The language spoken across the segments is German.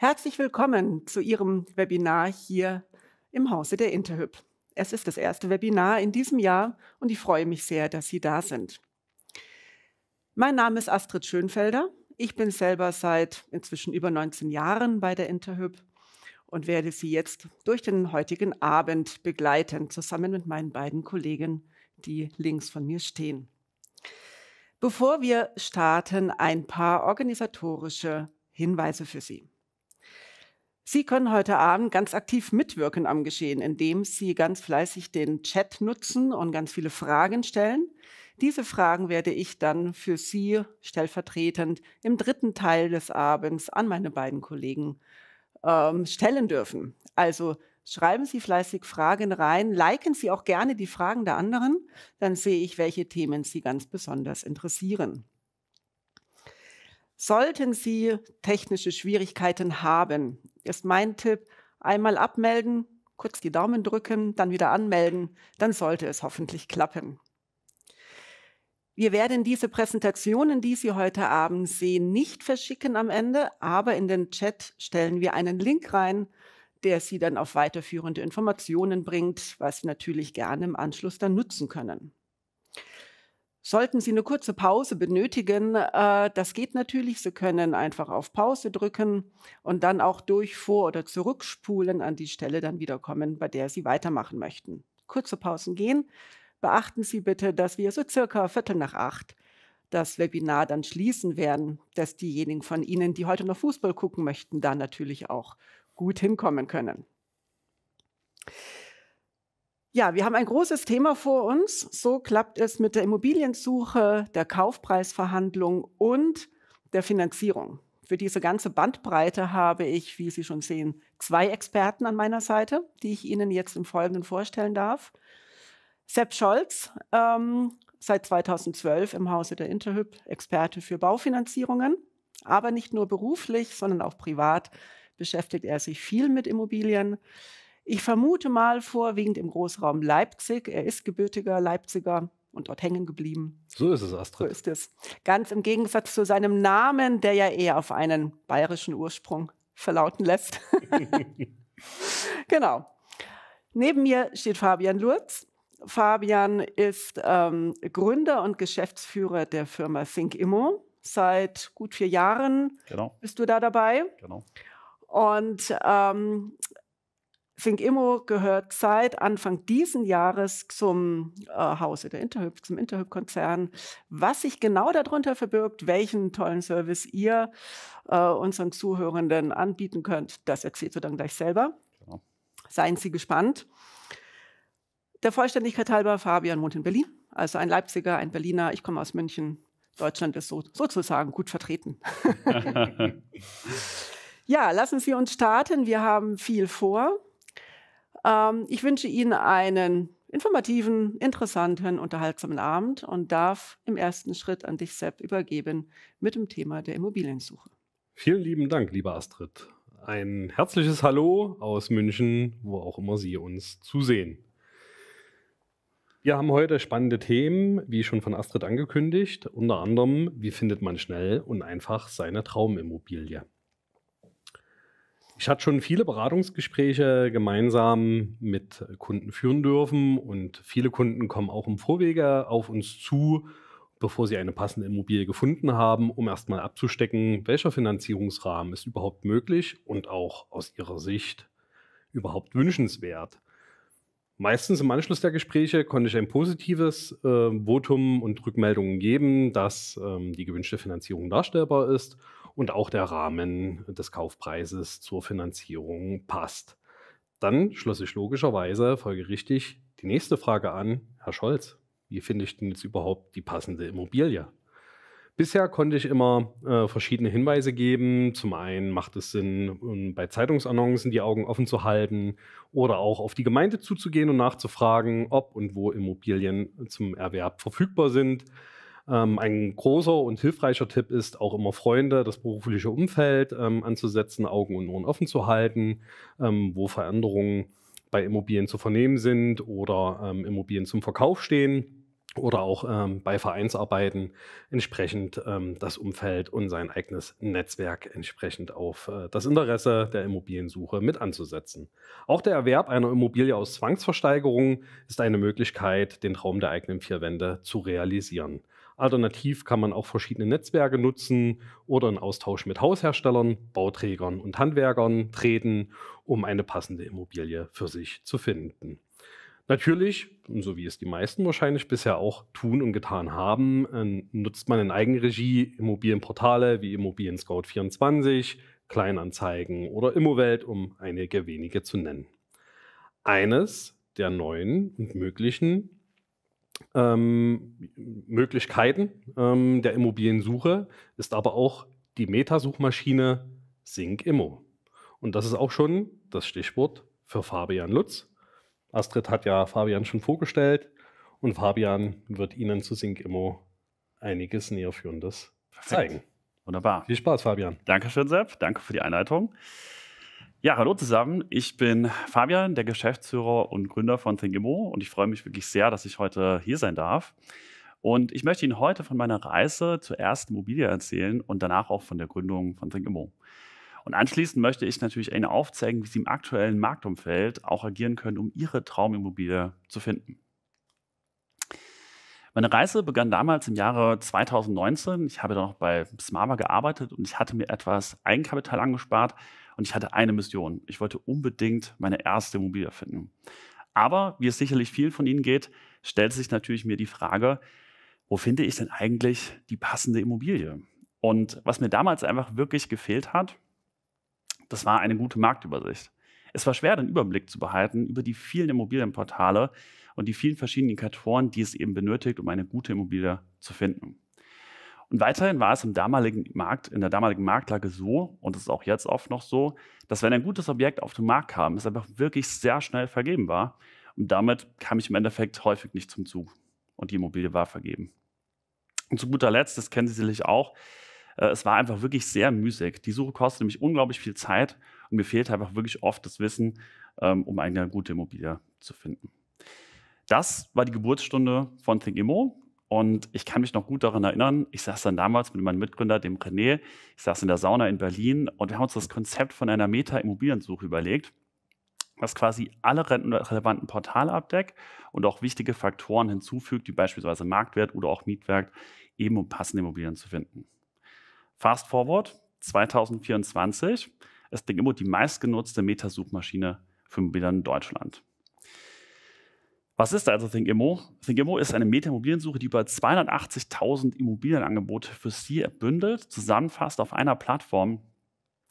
Herzlich willkommen zu Ihrem Webinar hier im Hause der Interhyp. Es ist das erste Webinar in diesem Jahr und ich freue mich sehr, dass Sie da sind. Mein Name ist Astrid Schönfelder. Ich bin selber seit inzwischen über 19 Jahren bei der Interhyp und werde Sie jetzt durch den heutigen Abend begleiten, zusammen mit meinen beiden Kollegen, die links von mir stehen. Bevor wir starten, ein paar organisatorische Hinweise für Sie. Sie können heute Abend ganz aktiv mitwirken am Geschehen, indem Sie ganz fleißig den Chat nutzen und ganz viele Fragen stellen. Diese Fragen werde ich dann für Sie stellvertretend im dritten Teil des Abends an meine beiden Kollegen ähm, stellen dürfen. Also schreiben Sie fleißig Fragen rein, liken Sie auch gerne die Fragen der anderen, dann sehe ich, welche Themen Sie ganz besonders interessieren. Sollten Sie technische Schwierigkeiten haben, ist mein Tipp, einmal abmelden, kurz die Daumen drücken, dann wieder anmelden, dann sollte es hoffentlich klappen. Wir werden diese Präsentationen, die Sie heute Abend sehen, nicht verschicken am Ende, aber in den Chat stellen wir einen Link rein, der Sie dann auf weiterführende Informationen bringt, was Sie natürlich gerne im Anschluss dann nutzen können. Sollten Sie eine kurze Pause benötigen, äh, das geht natürlich. Sie können einfach auf Pause drücken und dann auch durch Vor- oder Zurückspulen an die Stelle dann wiederkommen, bei der Sie weitermachen möchten. Kurze Pausen gehen. Beachten Sie bitte, dass wir so circa Viertel nach acht das Webinar dann schließen werden, dass diejenigen von Ihnen, die heute noch Fußball gucken möchten, da natürlich auch gut hinkommen können. Ja, wir haben ein großes Thema vor uns. So klappt es mit der Immobiliensuche, der Kaufpreisverhandlung und der Finanzierung. Für diese ganze Bandbreite habe ich, wie Sie schon sehen, zwei Experten an meiner Seite, die ich Ihnen jetzt im Folgenden vorstellen darf. Sepp Scholz, ähm, seit 2012 im Hause der Interhyp Experte für Baufinanzierungen, aber nicht nur beruflich, sondern auch privat beschäftigt er sich viel mit Immobilien. Ich vermute mal vorwiegend im Großraum Leipzig. Er ist gebürtiger Leipziger und dort hängen geblieben. So ist es, Astrid. So ist es. Ganz im Gegensatz zu seinem Namen, der ja eher auf einen bayerischen Ursprung verlauten lässt. genau. Neben mir steht Fabian Lurz. Fabian ist ähm, Gründer und Geschäftsführer der Firma Think Immo. Seit gut vier Jahren genau. bist du da dabei. Genau. Und ähm, Fink Immo gehört seit Anfang diesen Jahres zum äh, Hause der Interhyp, zum Interhyp-Konzern. Was sich genau darunter verbirgt, welchen tollen Service ihr äh, unseren Zuhörenden anbieten könnt, das erzählst du dann gleich selber. Genau. Seien Sie gespannt. Der Vollständigkeit halber, Fabian wohnt in Berlin, also ein Leipziger, ein Berliner. Ich komme aus München. Deutschland ist so, sozusagen gut vertreten. ja, lassen Sie uns starten. Wir haben viel vor. Ähm, ich wünsche Ihnen einen informativen, interessanten, unterhaltsamen Abend und darf im ersten Schritt an dich, Sepp, übergeben mit dem Thema der Immobiliensuche. Vielen lieben Dank, liebe Astrid. Ein herzliches Hallo aus München, wo auch immer Sie uns zusehen. Wir haben heute spannende Themen, wie schon von Astrid angekündigt, unter anderem, wie findet man schnell und einfach seine Traumimmobilie. Ich hatte schon viele Beratungsgespräche gemeinsam mit Kunden führen dürfen und viele Kunden kommen auch im Vorwege auf uns zu, bevor sie eine passende Immobilie gefunden haben, um erstmal abzustecken, welcher Finanzierungsrahmen ist überhaupt möglich und auch aus ihrer Sicht überhaupt wünschenswert. Meistens im Anschluss der Gespräche konnte ich ein positives äh, Votum und Rückmeldungen geben, dass ähm, die gewünschte Finanzierung darstellbar ist und auch der Rahmen des Kaufpreises zur Finanzierung passt. Dann schloss ich logischerweise folgerichtig die nächste Frage an, Herr Scholz, wie finde ich denn jetzt überhaupt die passende Immobilie? Bisher konnte ich immer äh, verschiedene Hinweise geben. Zum einen macht es Sinn, ähm, bei Zeitungsannoncen die Augen offen zu halten oder auch auf die Gemeinde zuzugehen und nachzufragen, ob und wo Immobilien zum Erwerb verfügbar sind. Ähm, ein großer und hilfreicher Tipp ist, auch immer Freunde, das berufliche Umfeld ähm, anzusetzen, Augen und Ohren offen zu halten, ähm, wo Veränderungen bei Immobilien zu vernehmen sind oder ähm, Immobilien zum Verkauf stehen oder auch ähm, bei Vereinsarbeiten entsprechend ähm, das Umfeld und sein eigenes Netzwerk entsprechend auf äh, das Interesse der Immobiliensuche mit anzusetzen. Auch der Erwerb einer Immobilie aus Zwangsversteigerung ist eine Möglichkeit, den Traum der eigenen vier Wände zu realisieren. Alternativ kann man auch verschiedene Netzwerke nutzen oder in Austausch mit Hausherstellern, Bauträgern und Handwerkern treten, um eine passende Immobilie für sich zu finden. Natürlich, so wie es die meisten wahrscheinlich bisher auch tun und getan haben, ähm, nutzt man in Eigenregie Immobilienportale wie Immobilien Scout 24, Kleinanzeigen oder Immowelt, um einige wenige zu nennen. Eines der neuen und möglichen ähm, Möglichkeiten ähm, der Immobiliensuche ist aber auch die Metasuchmaschine SyncImmo. Und das ist auch schon das Stichwort für Fabian Lutz. Astrid hat ja Fabian schon vorgestellt und Fabian wird Ihnen zu SyncImmo einiges Näherführendes zeigen. Wunderbar. Viel Spaß, Fabian. Dankeschön, Sepp. Danke für die Einleitung. Ja, hallo zusammen. Ich bin Fabian, der Geschäftsführer und Gründer von Thingemo und ich freue mich wirklich sehr, dass ich heute hier sein darf. Und ich möchte Ihnen heute von meiner Reise zur ersten Immobilie erzählen und danach auch von der Gründung von Thingemo. Und anschließend möchte ich natürlich Ihnen aufzeigen, wie Sie im aktuellen Marktumfeld auch agieren können, um Ihre Traumimmobilie zu finden. Meine Reise begann damals im Jahre 2019. Ich habe dann noch bei Smava gearbeitet und ich hatte mir etwas Eigenkapital angespart und ich hatte eine Mission. Ich wollte unbedingt meine erste Immobilie finden. Aber wie es sicherlich vielen von Ihnen geht, stellt sich natürlich mir die Frage, wo finde ich denn eigentlich die passende Immobilie? Und was mir damals einfach wirklich gefehlt hat, das war eine gute Marktübersicht. Es war schwer, den Überblick zu behalten über die vielen Immobilienportale und die vielen verschiedenen Indikatoren, die es eben benötigt, um eine gute Immobilie zu finden. Und weiterhin war es im damaligen Markt, in der damaligen Marktlage so, und es ist auch jetzt oft noch so, dass wenn ein gutes Objekt auf den Markt kam, es einfach wirklich sehr schnell vergeben war. Und damit kam ich im Endeffekt häufig nicht zum Zug. Und die Immobilie war vergeben. Und zu guter Letzt, das kennen Sie sicherlich auch, äh, es war einfach wirklich sehr müßig. Die Suche kostet nämlich unglaublich viel Zeit und mir fehlt einfach wirklich oft das Wissen, ähm, um eine gute Immobilie zu finden. Das war die Geburtsstunde von ThinkImmo und ich kann mich noch gut daran erinnern, ich saß dann damals mit meinem Mitgründer, dem René, ich saß in der Sauna in Berlin und wir haben uns das Konzept von einer Meta-Immobiliensuche überlegt, was quasi alle relevanten Portale abdeckt und auch wichtige Faktoren hinzufügt, wie beispielsweise Marktwert oder auch Mietwerk, eben um passende Immobilien zu finden. Fast forward 2024 ist Dingimo die meistgenutzte Meta-Suchmaschine für Immobilien in Deutschland. Was ist also ThinkImmo? ThinkImmo ist eine Meta-Immobiliensuche, die über 280.000 Immobilienangebote für Sie bündelt, zusammenfasst auf einer Plattform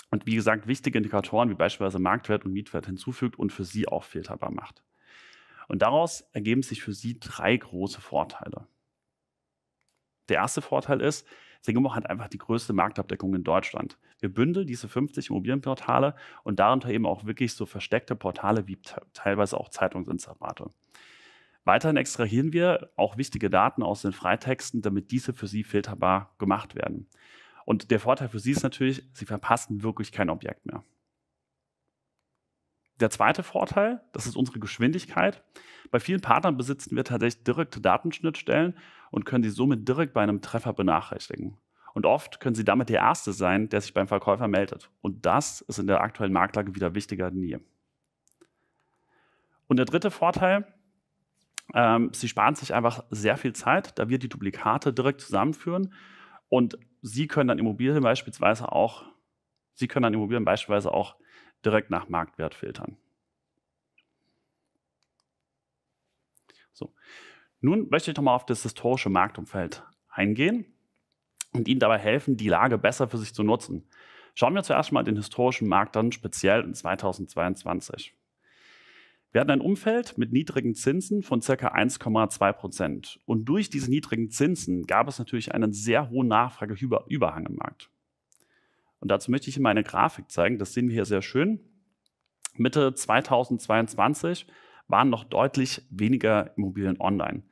und wie gesagt wichtige Indikatoren wie beispielsweise Marktwert und Mietwert hinzufügt und für Sie auch filterbar macht. Und daraus ergeben sich für Sie drei große Vorteile. Der erste Vorteil ist, Singamo hat einfach die größte Marktabdeckung in Deutschland. Wir bündeln diese 50 Immobilienportale und darunter eben auch wirklich so versteckte Portale wie teilweise auch Zeitungsinserate. Weiterhin extrahieren wir auch wichtige Daten aus den Freitexten, damit diese für Sie filterbar gemacht werden. Und der Vorteil für Sie ist natürlich, Sie verpassen wirklich kein Objekt mehr. Der zweite Vorteil, das ist unsere Geschwindigkeit. Bei vielen Partnern besitzen wir tatsächlich direkte Datenschnittstellen und können sie somit direkt bei einem Treffer benachrichtigen. Und oft können sie damit der Erste sein, der sich beim Verkäufer meldet. Und das ist in der aktuellen Marktlage wieder wichtiger denn je. Und der dritte Vorteil, ähm, sie sparen sich einfach sehr viel Zeit, da wir die Duplikate direkt zusammenführen und Sie können dann Immobilien beispielsweise auch, Sie können dann Immobilien beispielsweise auch direkt nach Marktwert filtern. So. Nun möchte ich nochmal auf das historische Marktumfeld eingehen und Ihnen dabei helfen, die Lage besser für sich zu nutzen. Schauen wir zuerst mal den historischen Markt dann speziell in 2022. Wir hatten ein Umfeld mit niedrigen Zinsen von ca. 1,2 Prozent. Und durch diese niedrigen Zinsen gab es natürlich einen sehr hohen Nachfrageüberhang im Markt. Und dazu möchte ich Ihnen eine Grafik zeigen. Das sehen wir hier sehr schön. Mitte 2022 waren noch deutlich weniger Immobilien online.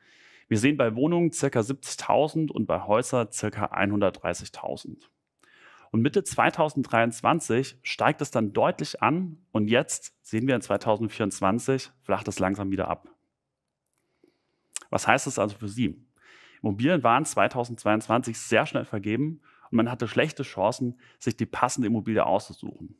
Wir sehen bei Wohnungen ca. 70.000 und bei Häusern ca. 130.000. Und Mitte 2023 steigt es dann deutlich an und jetzt sehen wir in 2024 flacht es langsam wieder ab. Was heißt das also für Sie? Immobilien waren 2022 sehr schnell vergeben und man hatte schlechte Chancen, sich die passende Immobilie auszusuchen.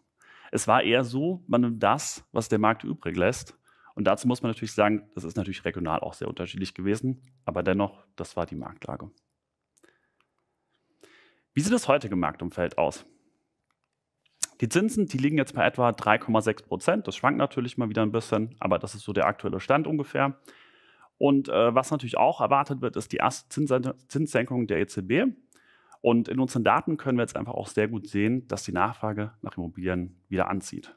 Es war eher so, man nimmt das, was der Markt übrig lässt. Und dazu muss man natürlich sagen, das ist natürlich regional auch sehr unterschiedlich gewesen, aber dennoch, das war die Marktlage. Wie sieht das heutige Marktumfeld aus? Die Zinsen, die liegen jetzt bei etwa 3,6 Prozent. Das schwankt natürlich mal wieder ein bisschen, aber das ist so der aktuelle Stand ungefähr. Und äh, was natürlich auch erwartet wird, ist die erste Zinssenkung der EZB. Und in unseren Daten können wir jetzt einfach auch sehr gut sehen, dass die Nachfrage nach Immobilien wieder anzieht.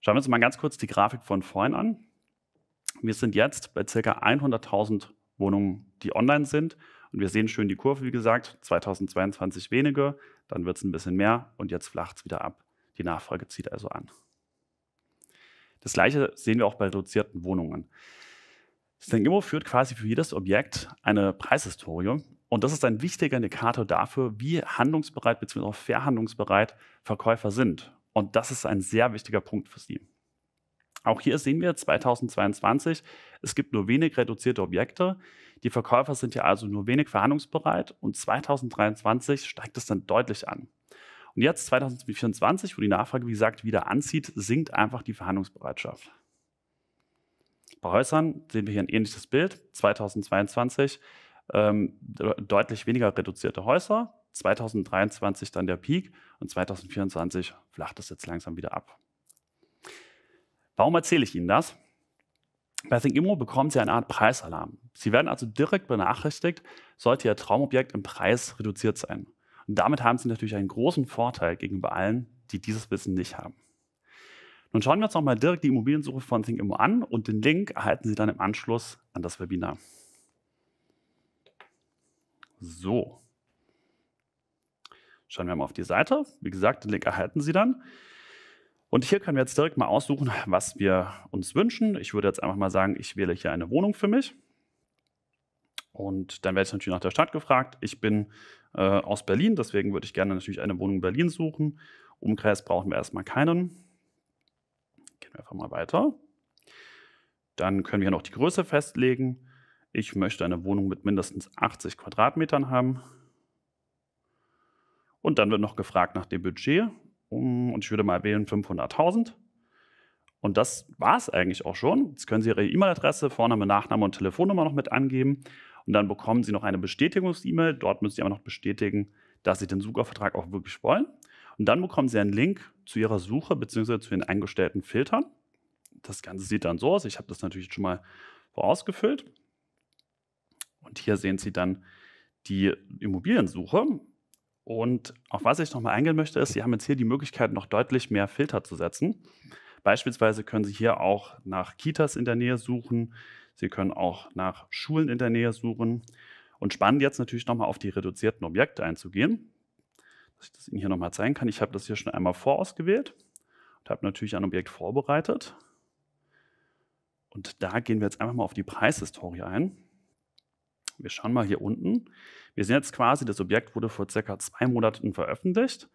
Schauen wir uns mal ganz kurz die Grafik von vorhin an. Wir sind jetzt bei ca. 100.000 Wohnungen, die online sind und wir sehen schön die Kurve, wie gesagt, 2022 wenige, dann wird es ein bisschen mehr und jetzt flacht es wieder ab. Die Nachfrage zieht also an. Das gleiche sehen wir auch bei reduzierten Wohnungen. Stengimo führt quasi für jedes Objekt eine Preishistorie und das ist ein wichtiger Indikator dafür, wie handlungsbereit bzw. auch verhandlungsbereit Verkäufer sind. Und das ist ein sehr wichtiger Punkt für sie. Auch hier sehen wir 2022, es gibt nur wenig reduzierte Objekte. Die Verkäufer sind ja also nur wenig verhandlungsbereit und 2023 steigt es dann deutlich an. Und jetzt 2024, wo die Nachfrage, wie gesagt, wieder anzieht, sinkt einfach die Verhandlungsbereitschaft. Bei Häusern sehen wir hier ein ähnliches Bild. 2022 ähm, deutlich weniger reduzierte Häuser, 2023 dann der Peak und 2024 flacht es jetzt langsam wieder ab. Warum erzähle ich Ihnen das? Bei ThinkImmo bekommen Sie eine Art Preisalarm. Sie werden also direkt benachrichtigt, sollte Ihr Traumobjekt im Preis reduziert sein. Und damit haben Sie natürlich einen großen Vorteil gegenüber allen, die dieses Wissen nicht haben. Nun schauen wir uns nochmal direkt die Immobiliensuche von ThinkImmo an und den Link erhalten Sie dann im Anschluss an das Webinar. So. Schauen wir mal auf die Seite. Wie gesagt, den Link erhalten Sie dann. Und hier können wir jetzt direkt mal aussuchen, was wir uns wünschen. Ich würde jetzt einfach mal sagen, ich wähle hier eine Wohnung für mich. Und dann werde ich natürlich nach der Stadt gefragt. Ich bin äh, aus Berlin, deswegen würde ich gerne natürlich eine Wohnung in Berlin suchen. Umkreis brauchen wir erstmal keinen. Gehen wir einfach mal weiter. Dann können wir noch die Größe festlegen. Ich möchte eine Wohnung mit mindestens 80 Quadratmetern haben. Und dann wird noch gefragt nach dem Budget. und ich würde mal wählen 500.000. Und das war es eigentlich auch schon. Jetzt können Sie Ihre E-Mail-Adresse, Vorname, Nachname und Telefonnummer noch mit angeben. Und dann bekommen Sie noch eine Bestätigungs-E-Mail. Dort müssen Sie aber noch bestätigen, dass Sie den Suchervertrag auch wirklich wollen. Und dann bekommen Sie einen Link zu Ihrer Suche bzw. zu den eingestellten Filtern. Das Ganze sieht dann so aus. Ich habe das natürlich schon mal vorausgefüllt. Und hier sehen Sie dann die Immobiliensuche. Und auf was ich nochmal eingehen möchte, ist, Sie haben jetzt hier die Möglichkeit, noch deutlich mehr Filter zu setzen. Beispielsweise können Sie hier auch nach Kitas in der Nähe suchen. Sie können auch nach Schulen in der Nähe suchen. Und spannend jetzt natürlich nochmal auf die reduzierten Objekte einzugehen, dass ich das Ihnen hier nochmal zeigen kann. Ich habe das hier schon einmal vorausgewählt und habe natürlich ein Objekt vorbereitet. Und da gehen wir jetzt einfach mal auf die Preishistorie ein. Wir schauen mal hier unten. Wir sehen jetzt quasi, das Objekt wurde vor circa zwei Monaten veröffentlicht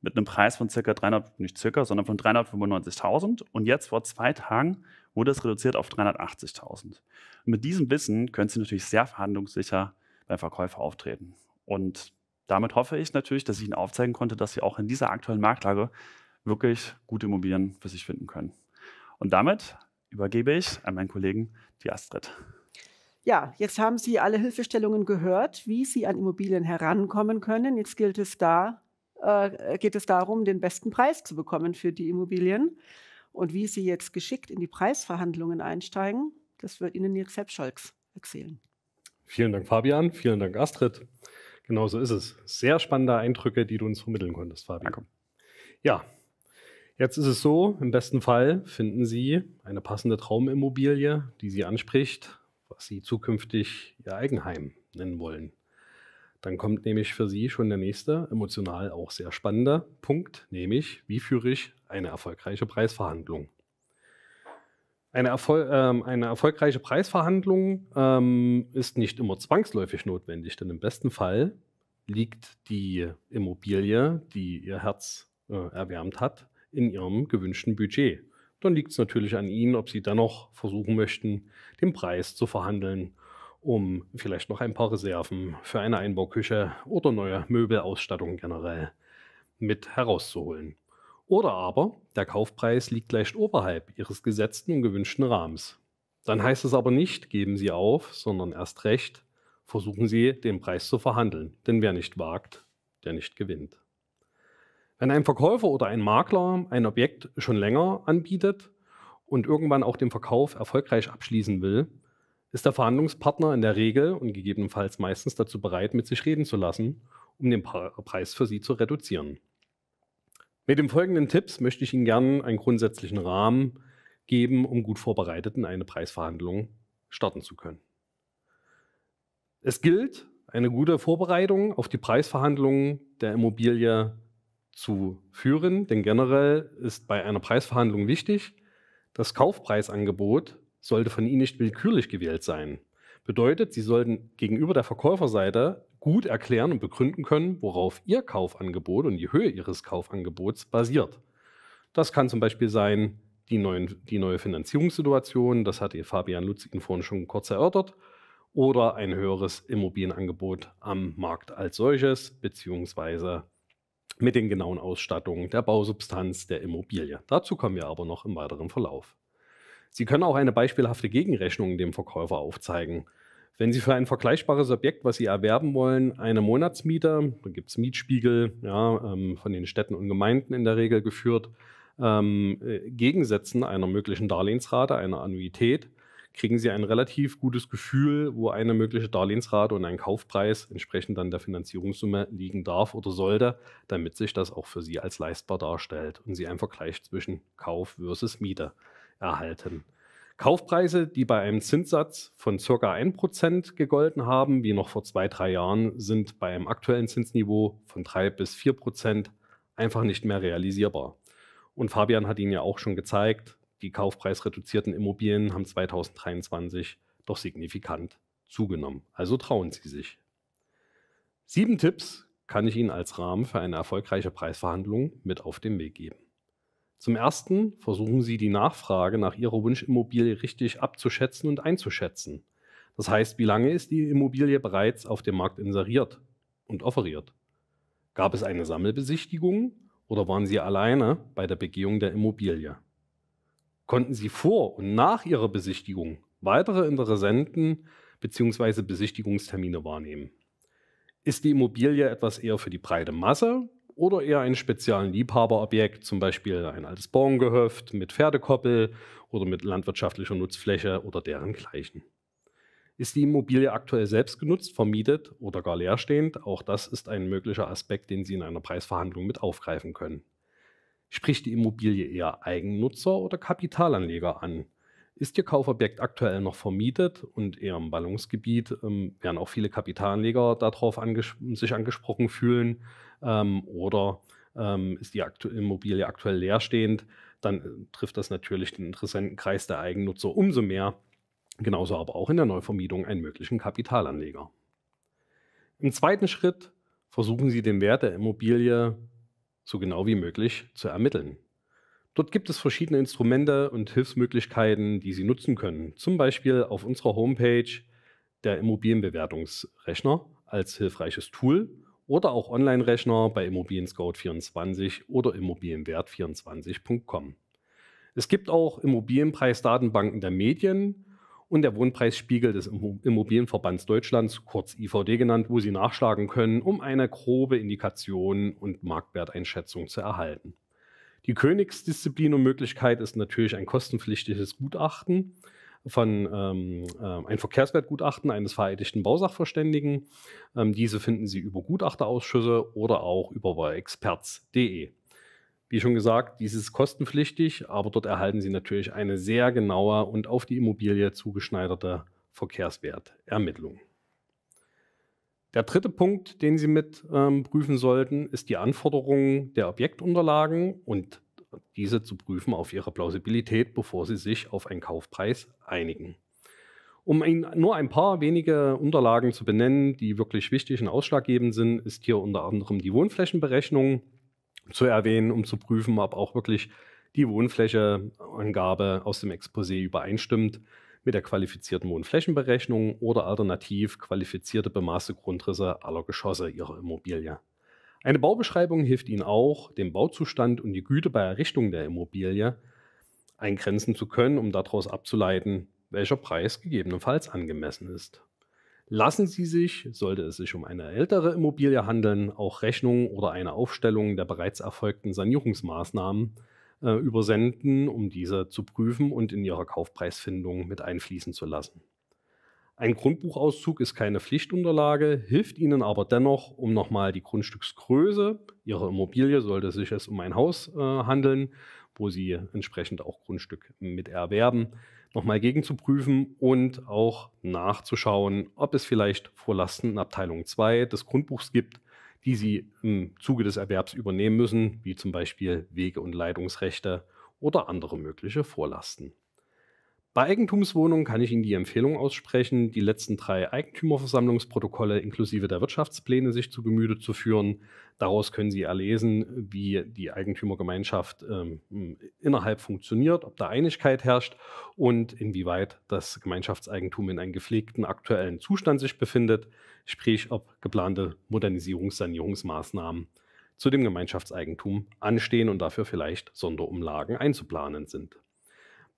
mit einem Preis von circa 300, nicht circa, sondern von 395.000. Und jetzt vor zwei Tagen wurde es reduziert auf 380.000. Mit diesem Wissen können Sie natürlich sehr verhandlungssicher beim Verkäufer auftreten. Und damit hoffe ich natürlich, dass ich Ihnen aufzeigen konnte, dass Sie auch in dieser aktuellen Marktlage wirklich gute Immobilien für sich finden können. Und damit übergebe ich an meinen Kollegen, die Astrid. Ja, jetzt haben Sie alle Hilfestellungen gehört, wie Sie an Immobilien herankommen können. Jetzt gilt es da, äh, geht es darum, den besten Preis zu bekommen für die Immobilien. Und wie sie jetzt geschickt in die Preisverhandlungen einsteigen, das wird Ihnen Nils Scholz erzählen. Vielen Dank, Fabian. Vielen Dank, Astrid. Genau so ist es. Sehr spannende Eindrücke, die du uns vermitteln konntest, Fabian. Danke. Ja, jetzt ist es so, im besten Fall finden Sie eine passende Traumimmobilie, die Sie anspricht, was Sie zukünftig Ihr Eigenheim nennen wollen. Dann kommt nämlich für Sie schon der nächste, emotional auch sehr spannende Punkt, nämlich wie führe ich eine erfolgreiche Preisverhandlung? Eine, Erfol ähm, eine erfolgreiche Preisverhandlung ähm, ist nicht immer zwangsläufig notwendig, denn im besten Fall liegt die Immobilie, die Ihr Herz äh, erwärmt hat, in Ihrem gewünschten Budget. Dann liegt es natürlich an Ihnen, ob Sie dann noch versuchen möchten, den Preis zu verhandeln um vielleicht noch ein paar Reserven für eine Einbauküche oder neue Möbelausstattung generell mit herauszuholen. Oder aber der Kaufpreis liegt leicht oberhalb Ihres gesetzten und gewünschten Rahmens. Dann heißt es aber nicht, geben Sie auf, sondern erst recht, versuchen Sie, den Preis zu verhandeln. Denn wer nicht wagt, der nicht gewinnt. Wenn ein Verkäufer oder ein Makler ein Objekt schon länger anbietet und irgendwann auch den Verkauf erfolgreich abschließen will, ist der Verhandlungspartner in der Regel und gegebenenfalls meistens dazu bereit, mit sich reden zu lassen, um den Preis für sie zu reduzieren. Mit den folgenden Tipps möchte ich Ihnen gerne einen grundsätzlichen Rahmen geben, um gut vorbereitet in eine Preisverhandlung starten zu können. Es gilt, eine gute Vorbereitung auf die Preisverhandlungen der Immobilie zu führen, denn generell ist bei einer Preisverhandlung wichtig, das Kaufpreisangebot sollte von ihnen nicht willkürlich gewählt sein. Bedeutet, sie sollten gegenüber der Verkäuferseite gut erklären und begründen können, worauf ihr Kaufangebot und die Höhe ihres Kaufangebots basiert. Das kann zum Beispiel sein, die, neuen, die neue Finanzierungssituation, das hat Fabian Lutz Ihnen vorhin schon kurz erörtert, oder ein höheres Immobilienangebot am Markt als solches, beziehungsweise mit den genauen Ausstattungen der Bausubstanz der Immobilie. Dazu kommen wir aber noch im weiteren Verlauf. Sie können auch eine beispielhafte Gegenrechnung dem Verkäufer aufzeigen. Wenn Sie für ein vergleichbares Objekt, was Sie erwerben wollen, eine Monatsmiete, da gibt es Mietspiegel, ja, ähm, von den Städten und Gemeinden in der Regel geführt, ähm, äh, gegensetzen einer möglichen Darlehensrate, einer Annuität, kriegen Sie ein relativ gutes Gefühl, wo eine mögliche Darlehensrate und ein Kaufpreis entsprechend dann der Finanzierungssumme liegen darf oder sollte, damit sich das auch für Sie als leistbar darstellt und Sie einen Vergleich zwischen Kauf versus Miete erhalten. Kaufpreise, die bei einem Zinssatz von ca. 1% gegolten haben, wie noch vor zwei, drei Jahren, sind bei einem aktuellen Zinsniveau von 3 bis 4% einfach nicht mehr realisierbar. Und Fabian hat Ihnen ja auch schon gezeigt, die kaufpreisreduzierten Immobilien haben 2023 doch signifikant zugenommen. Also trauen Sie sich. Sieben Tipps kann ich Ihnen als Rahmen für eine erfolgreiche Preisverhandlung mit auf den Weg geben. Zum Ersten versuchen sie die Nachfrage nach ihrer Wunschimmobilie richtig abzuschätzen und einzuschätzen. Das heißt, wie lange ist die Immobilie bereits auf dem Markt inseriert und offeriert? Gab es eine Sammelbesichtigung oder waren sie alleine bei der Begehung der Immobilie? Konnten sie vor und nach ihrer Besichtigung weitere Interessenten bzw. Besichtigungstermine wahrnehmen? Ist die Immobilie etwas eher für die breite Masse oder eher ein speziellen Liebhaberobjekt, zum Beispiel ein altes Borngehöft mit Pferdekoppel oder mit landwirtschaftlicher Nutzfläche oder deren gleichen. Ist die Immobilie aktuell selbst genutzt, vermietet oder gar leerstehend? Auch das ist ein möglicher Aspekt, den Sie in einer Preisverhandlung mit aufgreifen können. Spricht die Immobilie eher Eigennutzer oder Kapitalanleger an? Ist Ihr Kaufobjekt aktuell noch vermietet und eher im Ballungsgebiet, ähm, werden auch viele Kapitalanleger darauf anges sich angesprochen fühlen, ähm, oder ähm, ist die Aktu Immobilie aktuell leerstehend, dann äh, trifft das natürlich den interessanten Kreis der Eigennutzer umso mehr, genauso aber auch in der Neuvermietung einen möglichen Kapitalanleger. Im zweiten Schritt versuchen Sie den Wert der Immobilie so genau wie möglich zu ermitteln. Dort gibt es verschiedene Instrumente und Hilfsmöglichkeiten, die Sie nutzen können. Zum Beispiel auf unserer Homepage der Immobilienbewertungsrechner als hilfreiches Tool oder auch Online-Rechner bei Immobilien Scout 24 oder Immobilienwert24.com. Es gibt auch Immobilienpreisdatenbanken der Medien und der Wohnpreisspiegel des Immobilienverbands Deutschlands, kurz IVD genannt, wo Sie nachschlagen können, um eine grobe Indikation und Marktwerteinschätzung zu erhalten. Die Königsdisziplin und Möglichkeit ist natürlich ein kostenpflichtiges Gutachten, von ähm, ähm, ein Verkehrswertgutachten eines vereidigten Bausachverständigen. Ähm, diese finden Sie über Gutachterausschüsse oder auch über experts.de. Wie schon gesagt, dies ist kostenpflichtig, aber dort erhalten Sie natürlich eine sehr genaue und auf die Immobilie zugeschneiderte Verkehrswertermittlung. Der dritte Punkt, den Sie mit ähm, prüfen sollten, ist die Anforderungen der Objektunterlagen und diese zu prüfen auf ihre Plausibilität, bevor sie sich auf einen Kaufpreis einigen. Um nur ein paar wenige Unterlagen zu benennen, die wirklich wichtig und ausschlaggebend sind, ist hier unter anderem die Wohnflächenberechnung zu erwähnen, um zu prüfen, ob auch wirklich die Wohnflächeangabe aus dem Exposé übereinstimmt mit der qualifizierten Wohnflächenberechnung oder alternativ qualifizierte bemaßte Grundrisse aller Geschosse ihrer Immobilie. Eine Baubeschreibung hilft Ihnen auch, den Bauzustand und die Güte bei Errichtung der Immobilie eingrenzen zu können, um daraus abzuleiten, welcher Preis gegebenenfalls angemessen ist. Lassen Sie sich, sollte es sich um eine ältere Immobilie handeln, auch Rechnungen oder eine Aufstellung der bereits erfolgten Sanierungsmaßnahmen äh, übersenden, um diese zu prüfen und in Ihrer Kaufpreisfindung mit einfließen zu lassen. Ein Grundbuchauszug ist keine Pflichtunterlage, hilft Ihnen aber dennoch, um nochmal die Grundstücksgröße Ihrer Immobilie, sollte es sich es um ein Haus äh, handeln, wo Sie entsprechend auch Grundstück mit erwerben, nochmal gegenzuprüfen und auch nachzuschauen, ob es vielleicht Vorlasten in Abteilung 2 des Grundbuchs gibt, die Sie im Zuge des Erwerbs übernehmen müssen, wie zum Beispiel Wege- und Leitungsrechte oder andere mögliche Vorlasten. Bei Eigentumswohnungen kann ich Ihnen die Empfehlung aussprechen, die letzten drei Eigentümerversammlungsprotokolle inklusive der Wirtschaftspläne sich zu Gemüte zu führen. Daraus können Sie erlesen, wie die Eigentümergemeinschaft ähm, innerhalb funktioniert, ob da Einigkeit herrscht und inwieweit das Gemeinschaftseigentum in einem gepflegten aktuellen Zustand sich befindet, sprich ob geplante Modernisierungs-, Sanierungsmaßnahmen zu dem Gemeinschaftseigentum anstehen und dafür vielleicht Sonderumlagen einzuplanen sind.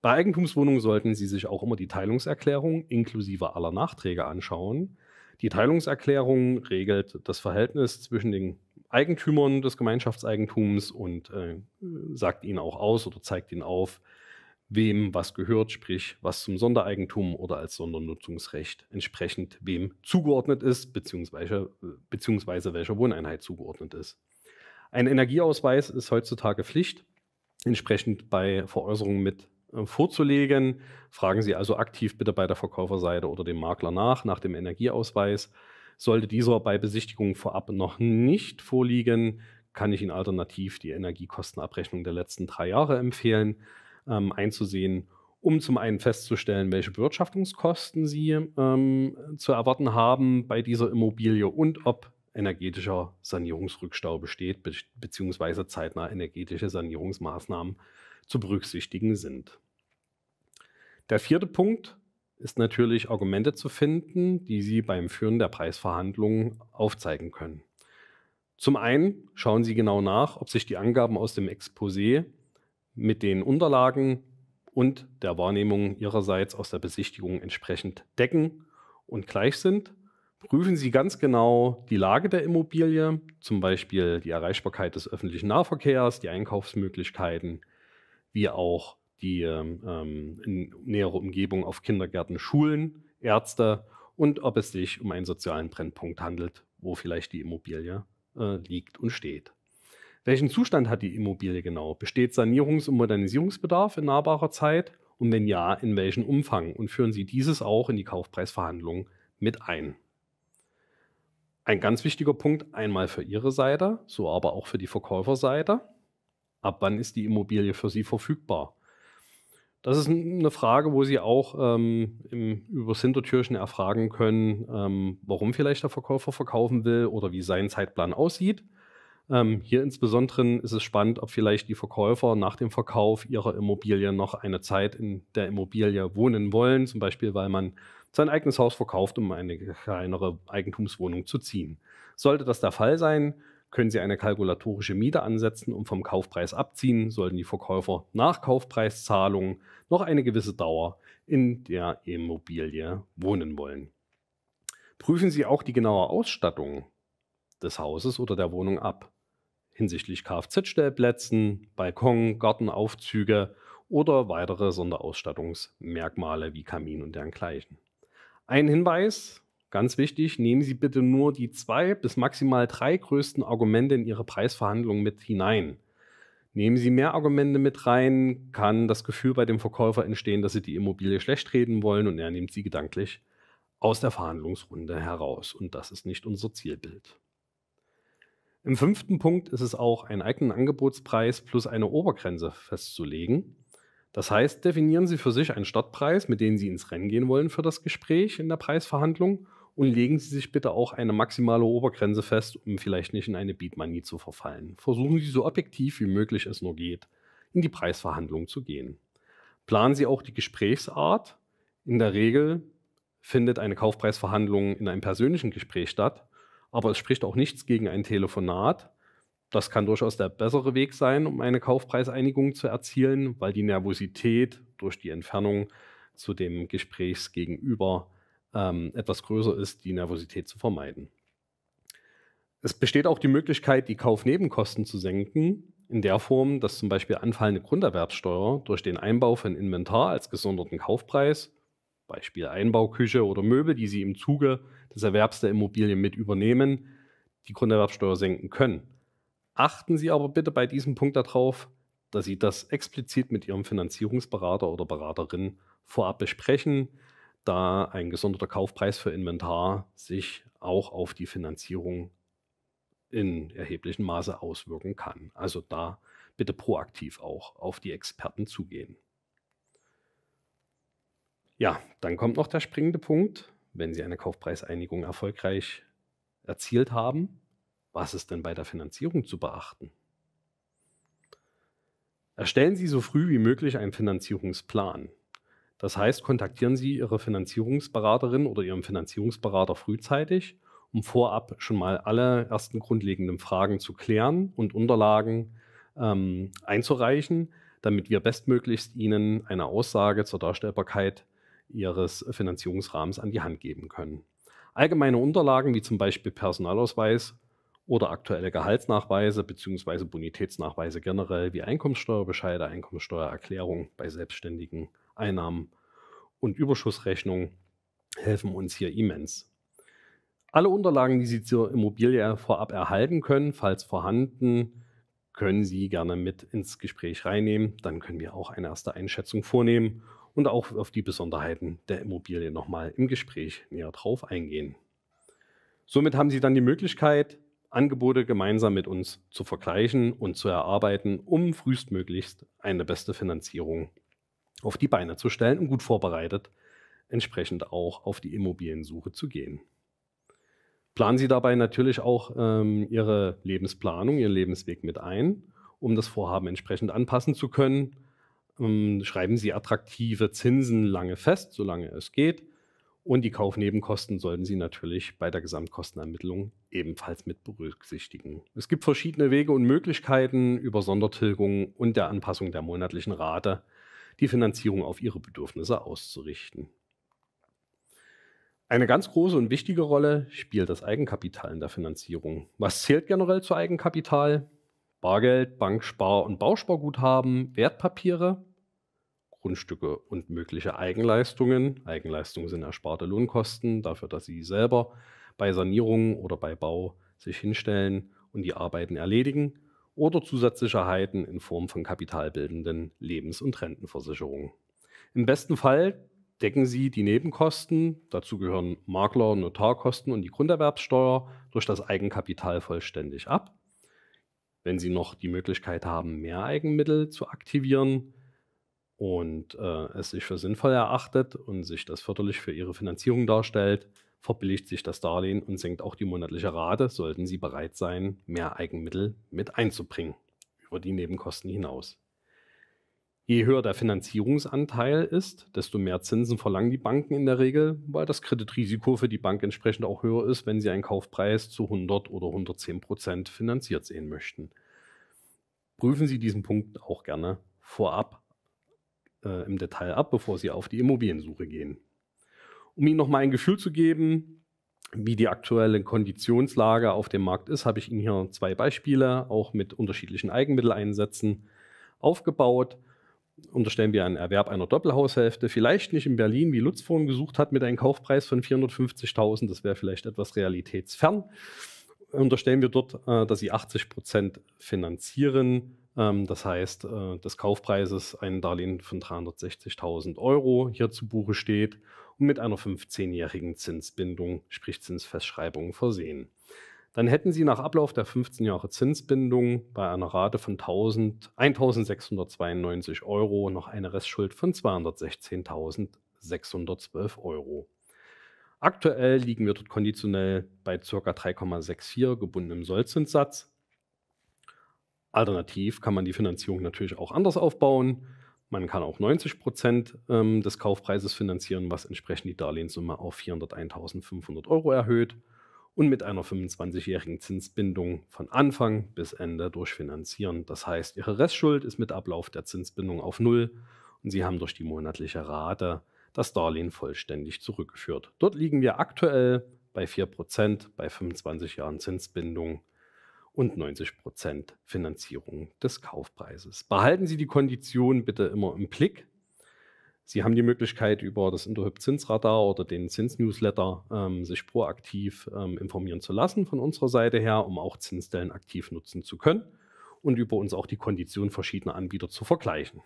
Bei Eigentumswohnungen sollten Sie sich auch immer die Teilungserklärung inklusive aller Nachträge anschauen. Die Teilungserklärung regelt das Verhältnis zwischen den Eigentümern des Gemeinschaftseigentums und äh, sagt ihnen auch aus oder zeigt ihnen auf, wem was gehört, sprich was zum Sondereigentum oder als Sondernutzungsrecht entsprechend wem zugeordnet ist, beziehungsweise, beziehungsweise welcher Wohneinheit zugeordnet ist. Ein Energieausweis ist heutzutage Pflicht, entsprechend bei Veräußerungen mit äh, vorzulegen. Fragen Sie also aktiv bitte bei der Verkäuferseite oder dem Makler nach, nach dem Energieausweis. Sollte dieser bei Besichtigung vorab noch nicht vorliegen, kann ich Ihnen alternativ die Energiekostenabrechnung der letzten drei Jahre empfehlen, ähm, einzusehen, um zum einen festzustellen, welche Bewirtschaftungskosten Sie ähm, zu erwarten haben bei dieser Immobilie und ob energetischer Sanierungsrückstau besteht, beziehungsweise zeitnah energetische Sanierungsmaßnahmen zu berücksichtigen sind. Der vierte Punkt ist natürlich, Argumente zu finden, die Sie beim Führen der Preisverhandlungen aufzeigen können. Zum einen schauen Sie genau nach, ob sich die Angaben aus dem Exposé mit den Unterlagen und der Wahrnehmung Ihrerseits aus der Besichtigung entsprechend decken und gleich sind. Prüfen Sie ganz genau die Lage der Immobilie, zum Beispiel die Erreichbarkeit des öffentlichen Nahverkehrs, die Einkaufsmöglichkeiten, wie auch die ähm, ähm, in näherer Umgebung auf Kindergärten, Schulen, Ärzte und ob es sich um einen sozialen Brennpunkt handelt, wo vielleicht die Immobilie äh, liegt und steht. Welchen Zustand hat die Immobilie genau? Besteht Sanierungs- und Modernisierungsbedarf in nahbarer Zeit? Und wenn ja, in welchem Umfang? Und führen Sie dieses auch in die Kaufpreisverhandlungen mit ein? Ein ganz wichtiger Punkt, einmal für Ihre Seite, so aber auch für die Verkäuferseite. Ab wann ist die Immobilie für Sie verfügbar? Das ist eine Frage, wo Sie auch ähm, im, über Sintertürchen erfragen können, ähm, warum vielleicht der Verkäufer verkaufen will oder wie sein Zeitplan aussieht. Ähm, hier insbesondere ist es spannend, ob vielleicht die Verkäufer nach dem Verkauf ihrer Immobilie noch eine Zeit in der Immobilie wohnen wollen, zum Beispiel weil man sein eigenes Haus verkauft, um eine kleinere Eigentumswohnung zu ziehen. Sollte das der Fall sein, können Sie eine kalkulatorische Miete ansetzen und vom Kaufpreis abziehen, sollten die Verkäufer nach Kaufpreiszahlung noch eine gewisse Dauer in der Immobilie wohnen wollen. Prüfen Sie auch die genaue Ausstattung des Hauses oder der Wohnung ab hinsichtlich Kfz-Stellplätzen, Balkon, Gartenaufzüge oder weitere Sonderausstattungsmerkmale wie Kamin und dergleichen. Ein Hinweis, Ganz wichtig, nehmen Sie bitte nur die zwei bis maximal drei größten Argumente in Ihre Preisverhandlung mit hinein. Nehmen Sie mehr Argumente mit rein, kann das Gefühl bei dem Verkäufer entstehen, dass Sie die Immobilie schlecht reden wollen und er nimmt sie gedanklich aus der Verhandlungsrunde heraus. Und das ist nicht unser Zielbild. Im fünften Punkt ist es auch, einen eigenen Angebotspreis plus eine Obergrenze festzulegen. Das heißt, definieren Sie für sich einen Startpreis, mit dem Sie ins Rennen gehen wollen für das Gespräch in der Preisverhandlung und legen Sie sich bitte auch eine maximale Obergrenze fest, um vielleicht nicht in eine Beatmanie zu verfallen. Versuchen Sie so objektiv wie möglich es nur geht, in die Preisverhandlung zu gehen. Planen Sie auch die Gesprächsart. In der Regel findet eine Kaufpreisverhandlung in einem persönlichen Gespräch statt, aber es spricht auch nichts gegen ein Telefonat. Das kann durchaus der bessere Weg sein, um eine Kaufpreiseinigung zu erzielen, weil die Nervosität durch die Entfernung zu dem Gesprächsgegenüber ähm, etwas größer ist, die Nervosität zu vermeiden. Es besteht auch die Möglichkeit, die Kaufnebenkosten zu senken, in der Form, dass zum Beispiel anfallende Grunderwerbsteuer durch den Einbau von Inventar als gesonderten Kaufpreis, Beispiel Einbauküche oder Möbel, die Sie im Zuge des Erwerbs der Immobilien mit übernehmen, die Grunderwerbsteuer senken können. Achten Sie aber bitte bei diesem Punkt darauf, dass Sie das explizit mit Ihrem Finanzierungsberater oder Beraterin vorab besprechen, da ein gesonderter Kaufpreis für Inventar sich auch auf die Finanzierung in erheblichem Maße auswirken kann. Also da bitte proaktiv auch auf die Experten zugehen. Ja, dann kommt noch der springende Punkt, wenn Sie eine Kaufpreiseinigung erfolgreich erzielt haben, was ist denn bei der Finanzierung zu beachten? Erstellen Sie so früh wie möglich einen Finanzierungsplan. Das heißt, kontaktieren Sie Ihre Finanzierungsberaterin oder Ihren Finanzierungsberater frühzeitig, um vorab schon mal alle ersten grundlegenden Fragen zu klären und Unterlagen ähm, einzureichen, damit wir bestmöglichst Ihnen eine Aussage zur Darstellbarkeit Ihres Finanzierungsrahmens an die Hand geben können. Allgemeine Unterlagen wie zum Beispiel Personalausweis oder aktuelle Gehaltsnachweise bzw. Bonitätsnachweise generell wie Einkommensteuerbescheide, Einkommensteuererklärung bei Selbstständigen Einnahmen und Überschussrechnungen helfen uns hier immens. Alle Unterlagen, die Sie zur Immobilie vorab erhalten können, falls vorhanden, können Sie gerne mit ins Gespräch reinnehmen. Dann können wir auch eine erste Einschätzung vornehmen und auch auf die Besonderheiten der Immobilie nochmal im Gespräch näher drauf eingehen. Somit haben Sie dann die Möglichkeit, Angebote gemeinsam mit uns zu vergleichen und zu erarbeiten, um frühestmöglichst eine beste Finanzierung auf die Beine zu stellen und gut vorbereitet entsprechend auch auf die Immobiliensuche zu gehen. Planen Sie dabei natürlich auch ähm, Ihre Lebensplanung, Ihren Lebensweg mit ein, um das Vorhaben entsprechend anpassen zu können. Ähm, schreiben Sie attraktive Zinsen lange fest, solange es geht. Und die Kaufnebenkosten sollten Sie natürlich bei der Gesamtkostenermittlung ebenfalls mit berücksichtigen. Es gibt verschiedene Wege und Möglichkeiten über Sondertilgungen und der Anpassung der monatlichen Rate die Finanzierung auf ihre Bedürfnisse auszurichten. Eine ganz große und wichtige Rolle spielt das Eigenkapital in der Finanzierung. Was zählt generell zu Eigenkapital? Bargeld, Bank, Spar- und Bausparguthaben, Wertpapiere, Grundstücke und mögliche Eigenleistungen. Eigenleistungen sind ersparte Lohnkosten dafür, dass Sie selber bei Sanierungen oder bei Bau sich hinstellen und die Arbeiten erledigen oder Zusatzsicherheiten in Form von kapitalbildenden Lebens- und Rentenversicherungen. Im besten Fall decken sie die Nebenkosten, dazu gehören Makler, Notarkosten und die Grunderwerbssteuer, durch das Eigenkapital vollständig ab. Wenn sie noch die Möglichkeit haben, mehr Eigenmittel zu aktivieren und äh, es sich für sinnvoll erachtet und sich das förderlich für ihre Finanzierung darstellt, verbilligt sich das Darlehen und senkt auch die monatliche Rate, sollten Sie bereit sein, mehr Eigenmittel mit einzubringen, über die Nebenkosten hinaus. Je höher der Finanzierungsanteil ist, desto mehr Zinsen verlangen die Banken in der Regel, weil das Kreditrisiko für die Bank entsprechend auch höher ist, wenn sie einen Kaufpreis zu 100 oder 110 Prozent finanziert sehen möchten. Prüfen Sie diesen Punkt auch gerne vorab äh, im Detail ab, bevor Sie auf die Immobiliensuche gehen. Um Ihnen nochmal ein Gefühl zu geben, wie die aktuelle Konditionslage auf dem Markt ist, habe ich Ihnen hier zwei Beispiele, auch mit unterschiedlichen Eigenmitteleinsätzen, aufgebaut. Unterstellen wir einen Erwerb einer Doppelhaushälfte, vielleicht nicht in Berlin, wie Lutz vorhin gesucht hat, mit einem Kaufpreis von 450.000, das wäre vielleicht etwas realitätsfern. Unterstellen wir dort, äh, dass Sie 80 Prozent finanzieren, ähm, das heißt, äh, des Kaufpreises ein Darlehen von 360.000 Euro hier zu Buche steht und mit einer 15-jährigen Zinsbindung, sprich Zinsfestschreibung, versehen. Dann hätten Sie nach Ablauf der 15 Jahre Zinsbindung bei einer Rate von 1692 Euro noch eine Restschuld von 216.612 Euro. Aktuell liegen wir dort konditionell bei ca. 3,64 gebundenem Sollzinssatz. Alternativ kann man die Finanzierung natürlich auch anders aufbauen. Man kann auch 90 Prozent ähm, des Kaufpreises finanzieren, was entsprechend die Darlehenssumme auf 401.500 Euro erhöht und mit einer 25-jährigen Zinsbindung von Anfang bis Ende durchfinanzieren. Das heißt, Ihre Restschuld ist mit Ablauf der Zinsbindung auf Null und Sie haben durch die monatliche Rate das Darlehen vollständig zurückgeführt. Dort liegen wir aktuell bei 4% Prozent bei 25 Jahren Zinsbindung und 90 Prozent Finanzierung des Kaufpreises. Behalten Sie die Konditionen bitte immer im Blick. Sie haben die Möglichkeit, über das Interhyp Zinsradar oder den Zinsnewsletter ähm, sich proaktiv ähm, informieren zu lassen von unserer Seite her, um auch Zinsstellen aktiv nutzen zu können und über uns auch die Konditionen verschiedener Anbieter zu vergleichen.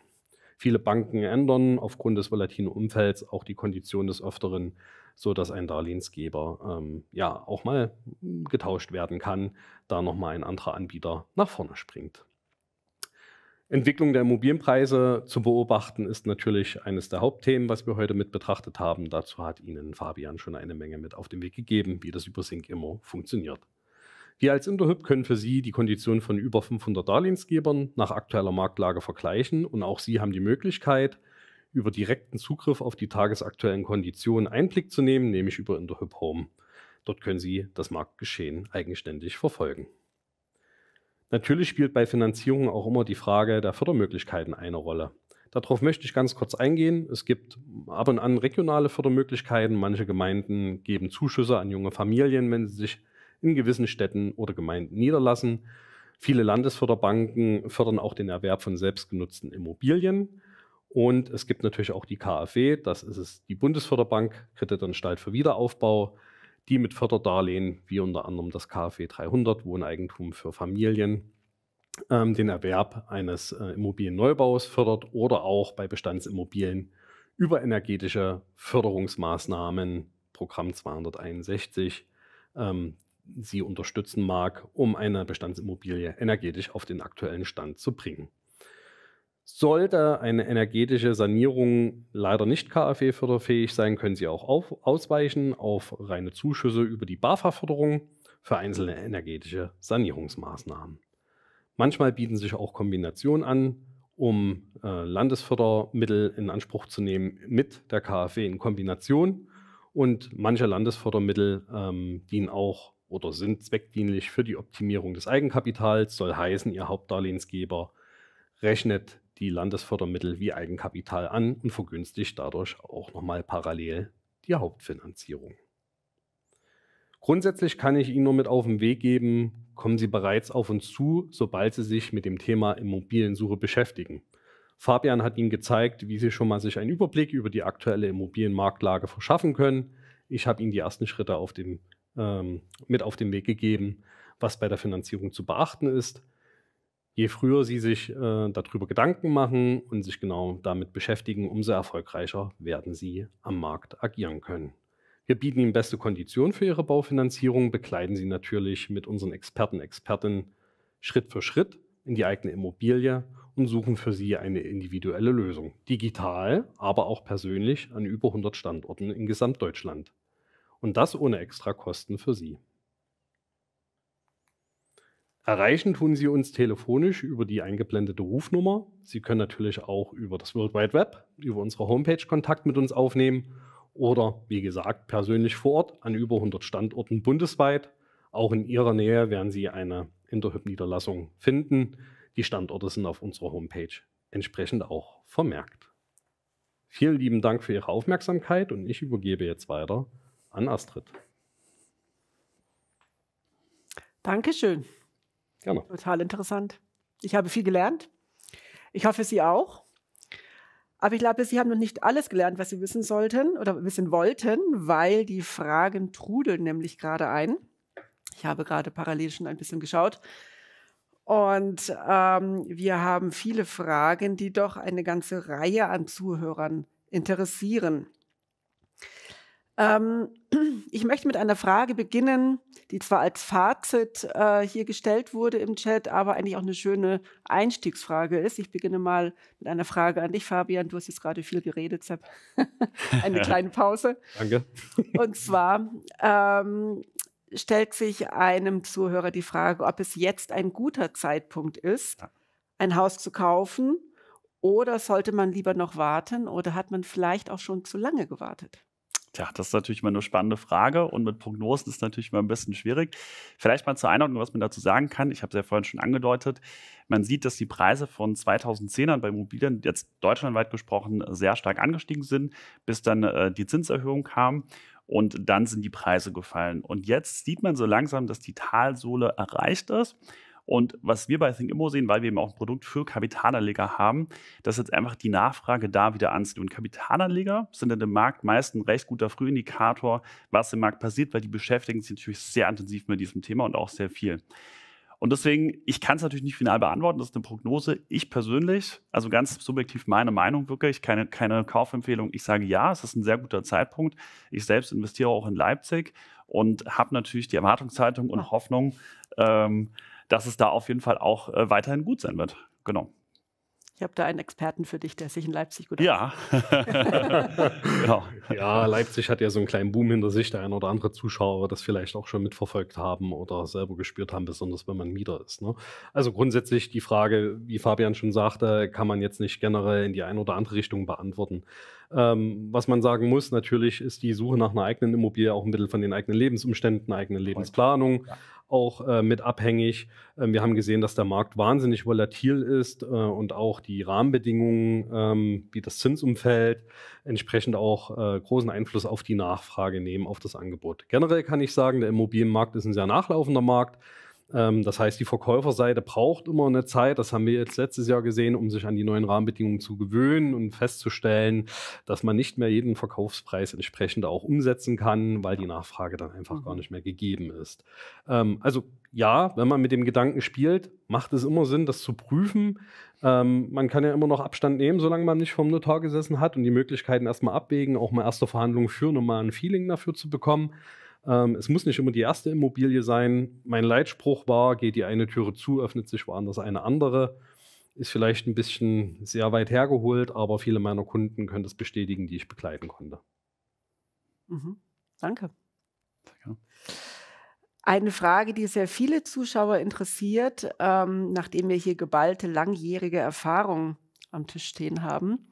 Viele Banken ändern aufgrund des volatilen Umfelds auch die Kondition des Öfteren, sodass ein Darlehensgeber ähm, ja auch mal getauscht werden kann, da nochmal ein anderer Anbieter nach vorne springt. Entwicklung der Immobilienpreise zu beobachten ist natürlich eines der Hauptthemen, was wir heute mit betrachtet haben. Dazu hat Ihnen Fabian schon eine Menge mit auf den Weg gegeben, wie das über Sync immer funktioniert. Wir als Interhyp können für Sie die Konditionen von über 500 Darlehensgebern nach aktueller Marktlage vergleichen und auch Sie haben die Möglichkeit, über direkten Zugriff auf die tagesaktuellen Konditionen Einblick zu nehmen, nämlich über Interhyp Home. Dort können Sie das Marktgeschehen eigenständig verfolgen. Natürlich spielt bei Finanzierung auch immer die Frage der Fördermöglichkeiten eine Rolle. Darauf möchte ich ganz kurz eingehen. Es gibt ab und an regionale Fördermöglichkeiten. Manche Gemeinden geben Zuschüsse an junge Familien, wenn sie sich in gewissen Städten oder Gemeinden niederlassen. Viele Landesförderbanken fördern auch den Erwerb von selbstgenutzten Immobilien. Und es gibt natürlich auch die KfW, das ist es, die Bundesförderbank Kreditanstalt für Wiederaufbau, die mit Förderdarlehen, wie unter anderem das KfW 300, Wohneigentum für Familien, ähm, den Erwerb eines äh, Immobilienneubaus fördert oder auch bei Bestandsimmobilien über energetische Förderungsmaßnahmen, Programm 261, ähm, sie unterstützen mag, um eine Bestandsimmobilie energetisch auf den aktuellen Stand zu bringen. Sollte eine energetische Sanierung leider nicht KfW-förderfähig sein, können Sie auch auf, ausweichen auf reine Zuschüsse über die BAFA-Förderung für einzelne energetische Sanierungsmaßnahmen. Manchmal bieten sich auch Kombinationen an, um äh, Landesfördermittel in Anspruch zu nehmen mit der KfW in Kombination. Und manche Landesfördermittel ähm, dienen auch oder sind zweckdienlich für die Optimierung des Eigenkapitals, soll heißen, Ihr Hauptdarlehensgeber rechnet die Landesfördermittel wie Eigenkapital an und vergünstigt dadurch auch nochmal parallel die Hauptfinanzierung. Grundsätzlich kann ich Ihnen nur mit auf den Weg geben, kommen Sie bereits auf uns zu, sobald Sie sich mit dem Thema Immobiliensuche beschäftigen. Fabian hat Ihnen gezeigt, wie Sie schon mal sich einen Überblick über die aktuelle Immobilienmarktlage verschaffen können. Ich habe Ihnen die ersten Schritte auf dem ähm, mit auf den Weg gegeben, was bei der Finanzierung zu beachten ist. Je früher Sie sich äh, darüber Gedanken machen und sich genau damit beschäftigen, umso erfolgreicher werden Sie am Markt agieren können. Wir bieten Ihnen beste Konditionen für Ihre Baufinanzierung, begleiten Sie natürlich mit unseren Experten, Expertinnen Schritt für Schritt in die eigene Immobilie und suchen für Sie eine individuelle Lösung. Digital, aber auch persönlich an über 100 Standorten in Gesamtdeutschland. Und das ohne extra Kosten für Sie. Erreichen tun Sie uns telefonisch über die eingeblendete Rufnummer. Sie können natürlich auch über das World Wide Web, über unsere Homepage Kontakt mit uns aufnehmen oder, wie gesagt, persönlich vor Ort an über 100 Standorten bundesweit. Auch in Ihrer Nähe werden Sie eine Interhyp-Niederlassung finden. Die Standorte sind auf unserer Homepage entsprechend auch vermerkt. Vielen lieben Dank für Ihre Aufmerksamkeit und ich übergebe jetzt weiter an Astrid. Dankeschön. Gerne. Total interessant. Ich habe viel gelernt. Ich hoffe, Sie auch. Aber ich glaube, Sie haben noch nicht alles gelernt, was Sie wissen sollten oder wissen wollten, weil die Fragen trudeln nämlich gerade ein. Ich habe gerade parallel schon ein bisschen geschaut. Und ähm, wir haben viele Fragen, die doch eine ganze Reihe an Zuhörern interessieren. Ähm, ich möchte mit einer Frage beginnen, die zwar als Fazit äh, hier gestellt wurde im Chat, aber eigentlich auch eine schöne Einstiegsfrage ist. Ich beginne mal mit einer Frage an dich, Fabian. Du hast jetzt gerade viel geredet, Sepp. eine kleine Pause. Danke. Und zwar ähm, stellt sich einem Zuhörer die Frage, ob es jetzt ein guter Zeitpunkt ist, ein Haus zu kaufen oder sollte man lieber noch warten oder hat man vielleicht auch schon zu lange gewartet? Tja, das ist natürlich mal eine spannende Frage und mit Prognosen ist natürlich mal ein bisschen schwierig. Vielleicht mal zur Einordnung, was man dazu sagen kann. Ich habe es ja vorhin schon angedeutet. Man sieht, dass die Preise von 2010ern bei Immobilien jetzt deutschlandweit gesprochen sehr stark angestiegen sind, bis dann äh, die Zinserhöhung kam und dann sind die Preise gefallen. Und jetzt sieht man so langsam, dass die Talsohle erreicht ist. Und was wir bei Think Immo sehen, weil wir eben auch ein Produkt für Kapitalanleger haben, dass jetzt einfach die Nachfrage da wieder anzieht. Und Kapitalanleger sind in dem Markt meist ein recht guter Frühindikator, was im Markt passiert, weil die beschäftigen sich natürlich sehr intensiv mit diesem Thema und auch sehr viel. Und deswegen, ich kann es natürlich nicht final beantworten, das ist eine Prognose. Ich persönlich, also ganz subjektiv meine Meinung wirklich, keine, keine Kaufempfehlung. Ich sage ja, es ist ein sehr guter Zeitpunkt. Ich selbst investiere auch in Leipzig und habe natürlich die Erwartungshaltung und ah. Hoffnung, ähm, dass es da auf jeden Fall auch äh, weiterhin gut sein wird. Genau. Ich habe da einen Experten für dich, der sich in Leipzig gut Ja. genau. Ja, Leipzig hat ja so einen kleinen Boom hinter sich, der ein oder andere Zuschauer das vielleicht auch schon mitverfolgt haben oder selber gespürt haben, besonders wenn man Mieter ist. Ne? Also grundsätzlich die Frage, wie Fabian schon sagte, kann man jetzt nicht generell in die eine oder andere Richtung beantworten. Ähm, was man sagen muss, natürlich ist die Suche nach einer eigenen Immobilie auch ein Mittel von den eigenen Lebensumständen, eigenen Lebensplanung. Ja auch äh, mit abhängig. Ähm, wir haben gesehen, dass der Markt wahnsinnig volatil ist äh, und auch die Rahmenbedingungen ähm, wie das Zinsumfeld entsprechend auch äh, großen Einfluss auf die Nachfrage nehmen, auf das Angebot. Generell kann ich sagen, der Immobilienmarkt ist ein sehr nachlaufender Markt. Ähm, das heißt, die Verkäuferseite braucht immer eine Zeit, das haben wir jetzt letztes Jahr gesehen, um sich an die neuen Rahmenbedingungen zu gewöhnen und festzustellen, dass man nicht mehr jeden Verkaufspreis entsprechend auch umsetzen kann, weil die Nachfrage dann einfach gar mhm. nicht mehr gegeben ist. Ähm, also ja, wenn man mit dem Gedanken spielt, macht es immer Sinn, das zu prüfen. Ähm, man kann ja immer noch Abstand nehmen, solange man nicht vom Notar gesessen hat und die Möglichkeiten erstmal abwägen, auch mal erste Verhandlungen führen, um mal ein Feeling dafür zu bekommen. Ähm, es muss nicht immer die erste Immobilie sein. Mein Leitspruch war, geht die eine Türe zu, öffnet sich woanders eine andere. Ist vielleicht ein bisschen sehr weit hergeholt, aber viele meiner Kunden können das bestätigen, die ich begleiten konnte. Mhm. Danke. Danke. Eine Frage, die sehr viele Zuschauer interessiert, ähm, nachdem wir hier geballte langjährige Erfahrung am Tisch stehen haben.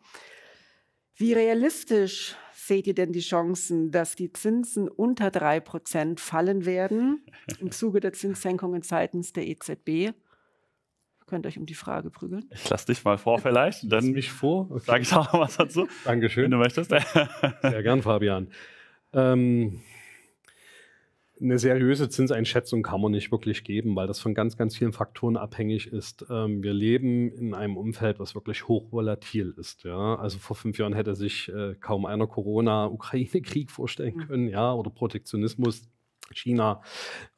Wie realistisch seht ihr denn die Chancen, dass die Zinsen unter 3% fallen werden im Zuge der Zinssenkungen seitens der EZB? könnt ihr euch um die Frage prügeln. Ich lasse dich mal vor vielleicht. Dann mich vor. Okay. Sage ich auch was dazu. Dankeschön. Wenn du möchtest. Sehr gern, Fabian. Ähm, eine seriöse Zinseinschätzung kann man nicht wirklich geben, weil das von ganz, ganz vielen Faktoren abhängig ist. Ähm, wir leben in einem Umfeld, was wirklich hochvolatil ist. Ja? Also vor fünf Jahren hätte sich äh, kaum einer Corona-Ukraine-Krieg vorstellen mhm. können, ja, oder Protektionismus. China,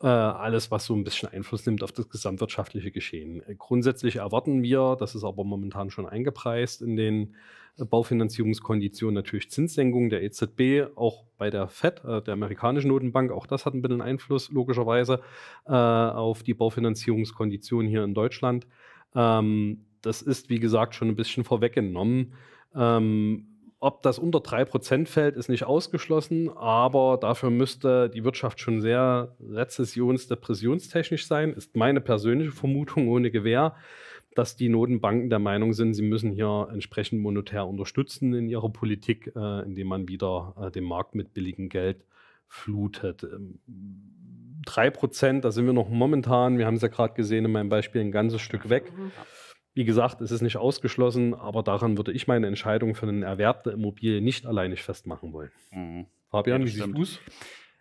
äh, alles, was so ein bisschen Einfluss nimmt auf das gesamtwirtschaftliche Geschehen. Äh, grundsätzlich erwarten wir, das ist aber momentan schon eingepreist in den äh, Baufinanzierungskonditionen, natürlich Zinssenkungen der EZB, auch bei der FED, äh, der amerikanischen Notenbank, auch das hat ein bisschen Einfluss logischerweise äh, auf die Baufinanzierungskonditionen hier in Deutschland. Ähm, das ist, wie gesagt, schon ein bisschen vorweggenommen. Ähm, ob das unter 3% fällt, ist nicht ausgeschlossen, aber dafür müsste die Wirtschaft schon sehr rezessions-depressionstechnisch sein, ist meine persönliche Vermutung ohne Gewähr, dass die Notenbanken der Meinung sind, sie müssen hier entsprechend monetär unterstützen in ihrer Politik, äh, indem man wieder äh, den Markt mit billigem Geld flutet. Ähm, 3%, da sind wir noch momentan, wir haben es ja gerade gesehen in meinem Beispiel, ein ganzes Stück weg. Mhm. Wie gesagt, es ist nicht ausgeschlossen, aber daran würde ich meine Entscheidung für einen Erwerb der Immobilie nicht alleinig festmachen wollen. Mhm. Fabian, ja, wie siehst du es?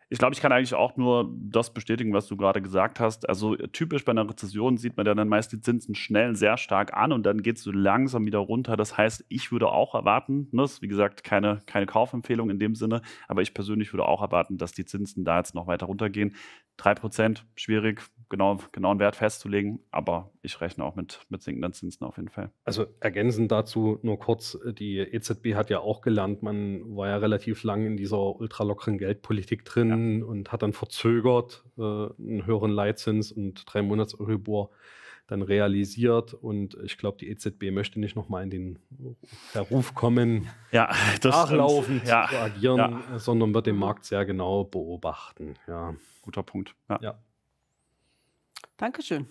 Ich glaube, ich kann eigentlich auch nur das bestätigen, was du gerade gesagt hast. Also typisch bei einer Rezession sieht man ja dann meist die Zinsen schnell sehr stark an und dann geht es so langsam wieder runter. Das heißt, ich würde auch erwarten, ne, das ist wie gesagt keine, keine Kaufempfehlung in dem Sinne, aber ich persönlich würde auch erwarten, dass die Zinsen da jetzt noch weiter runtergehen. 3% schwierig, genau, genauen Wert festzulegen, aber ich rechne auch mit, mit sinkenden Zinsen auf jeden Fall. Also ergänzend dazu nur kurz, äh, die EZB hat ja auch gelernt, man war ja relativ lang in dieser ultralockeren Geldpolitik drin ja. und hat dann verzögert äh, einen höheren Leitzins und drei Monats Euribor dann realisiert. Und ich glaube, die EZB möchte nicht nochmal in den Ruf kommen, ja, nachlaufend ja, zu agieren, ja. sondern wird den Markt sehr genau beobachten. Ja. Guter Punkt. Ja. Dankeschön.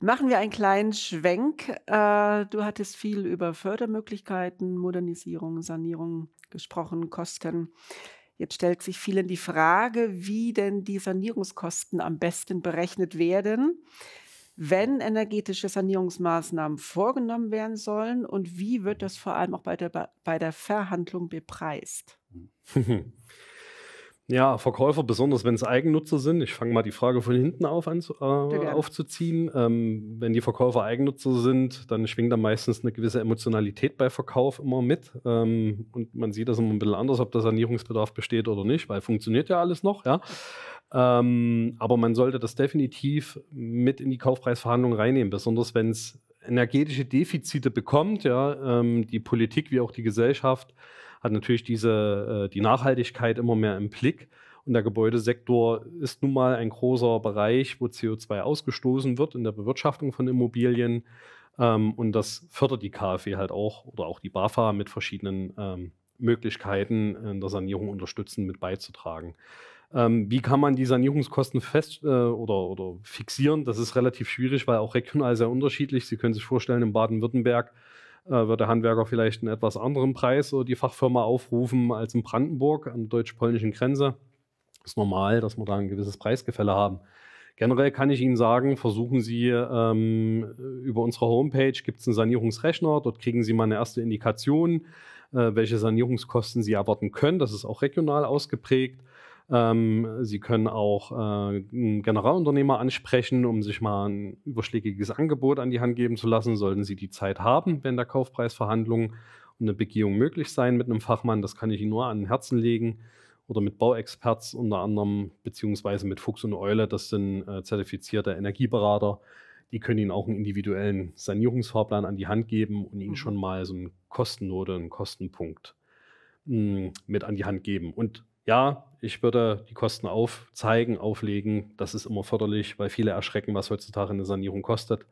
Machen wir einen kleinen Schwenk. Äh, du hattest viel über Fördermöglichkeiten, Modernisierung, Sanierung gesprochen, Kosten. Jetzt stellt sich vielen die Frage, wie denn die Sanierungskosten am besten berechnet werden, wenn energetische Sanierungsmaßnahmen vorgenommen werden sollen und wie wird das vor allem auch bei der, bei der Verhandlung bepreist? Ja, Verkäufer, besonders wenn es Eigennutzer sind. Ich fange mal die Frage von hinten auf an, äh, aufzuziehen. Ähm, wenn die Verkäufer Eigennutzer sind, dann schwingt da meistens eine gewisse Emotionalität bei Verkauf immer mit. Ähm, und man sieht das immer ein bisschen anders, ob da Sanierungsbedarf besteht oder nicht, weil funktioniert ja alles noch, ja. Ähm, aber man sollte das definitiv mit in die Kaufpreisverhandlungen reinnehmen, besonders wenn es energetische Defizite bekommt, ja, ähm, die Politik wie auch die Gesellschaft hat natürlich diese, äh, die Nachhaltigkeit immer mehr im Blick. Und der Gebäudesektor ist nun mal ein großer Bereich, wo CO2 ausgestoßen wird in der Bewirtschaftung von Immobilien. Ähm, und das fördert die KfW e halt auch oder auch die BAFA mit verschiedenen ähm, Möglichkeiten äh, in der Sanierung unterstützen, mit beizutragen. Ähm, wie kann man die Sanierungskosten fest äh, oder, oder fixieren? Das ist relativ schwierig, weil auch regional sehr unterschiedlich. Sie können sich vorstellen, in Baden-Württemberg äh, wird der Handwerker vielleicht einen etwas anderen Preis oder die Fachfirma aufrufen als in Brandenburg an der deutsch-polnischen Grenze. Ist normal, dass wir da ein gewisses Preisgefälle haben. Generell kann ich Ihnen sagen, versuchen Sie ähm, über unsere Homepage gibt es einen Sanierungsrechner, dort kriegen Sie mal eine erste Indikation, äh, welche Sanierungskosten Sie erwarten können. Das ist auch regional ausgeprägt. Ähm, Sie können auch äh, einen Generalunternehmer ansprechen, um sich mal ein überschlägiges Angebot an die Hand geben zu lassen, sollten Sie die Zeit haben, wenn der Kaufpreisverhandlung und eine Begehung möglich sein mit einem Fachmann. Das kann ich Ihnen nur an den Herzen legen. Oder mit Bauexperts unter anderem, beziehungsweise mit Fuchs und Eule, das sind äh, zertifizierte Energieberater, die können Ihnen auch einen individuellen Sanierungsfahrplan an die Hand geben und Ihnen mhm. schon mal so einen Kostennote, einen Kostenpunkt mh, hm, mit an die Hand geben. Und ja, ich würde die Kosten aufzeigen, auflegen. Das ist immer förderlich, weil viele erschrecken, was heutzutage eine Sanierung kostet.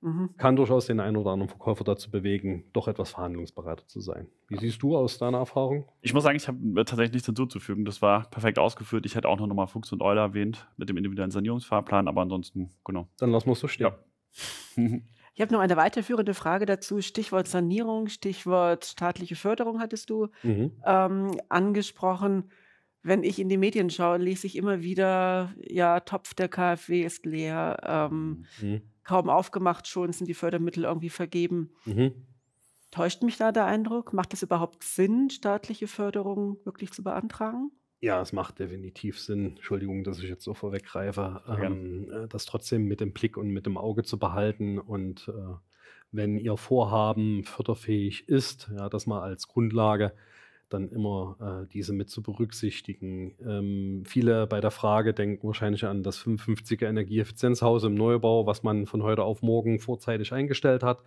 Mhm. Kann durchaus den einen oder anderen Verkäufer dazu bewegen, doch etwas verhandlungsbereiter zu sein. Wie ja. siehst du aus deiner Erfahrung? Ich muss sagen, ich habe äh, tatsächlich nichts hinzuzufügen. Das war perfekt ausgeführt. Ich hätte auch noch mal Fuchs und Euler erwähnt mit dem individuellen Sanierungsfahrplan, aber ansonsten, genau. Dann lassen wir es so stehen. Ja. Ich habe noch eine weiterführende Frage dazu. Stichwort Sanierung, Stichwort staatliche Förderung hattest du mhm. ähm, angesprochen. Wenn ich in die Medien schaue, lese ich immer wieder, ja, Topf der KfW ist leer, ähm, mhm. kaum aufgemacht, schon sind die Fördermittel irgendwie vergeben. Mhm. Täuscht mich da der Eindruck? Macht es überhaupt Sinn, staatliche Förderung wirklich zu beantragen? Ja, es macht definitiv Sinn. Entschuldigung, dass ich jetzt so vorweggreife, ähm, äh, das trotzdem mit dem Blick und mit dem Auge zu behalten und äh, wenn Ihr Vorhaben förderfähig ist, ja, das mal als Grundlage dann immer äh, diese mit zu berücksichtigen. Ähm, viele bei der Frage denken wahrscheinlich an das 55er Energieeffizienzhaus im Neubau, was man von heute auf morgen vorzeitig eingestellt hat,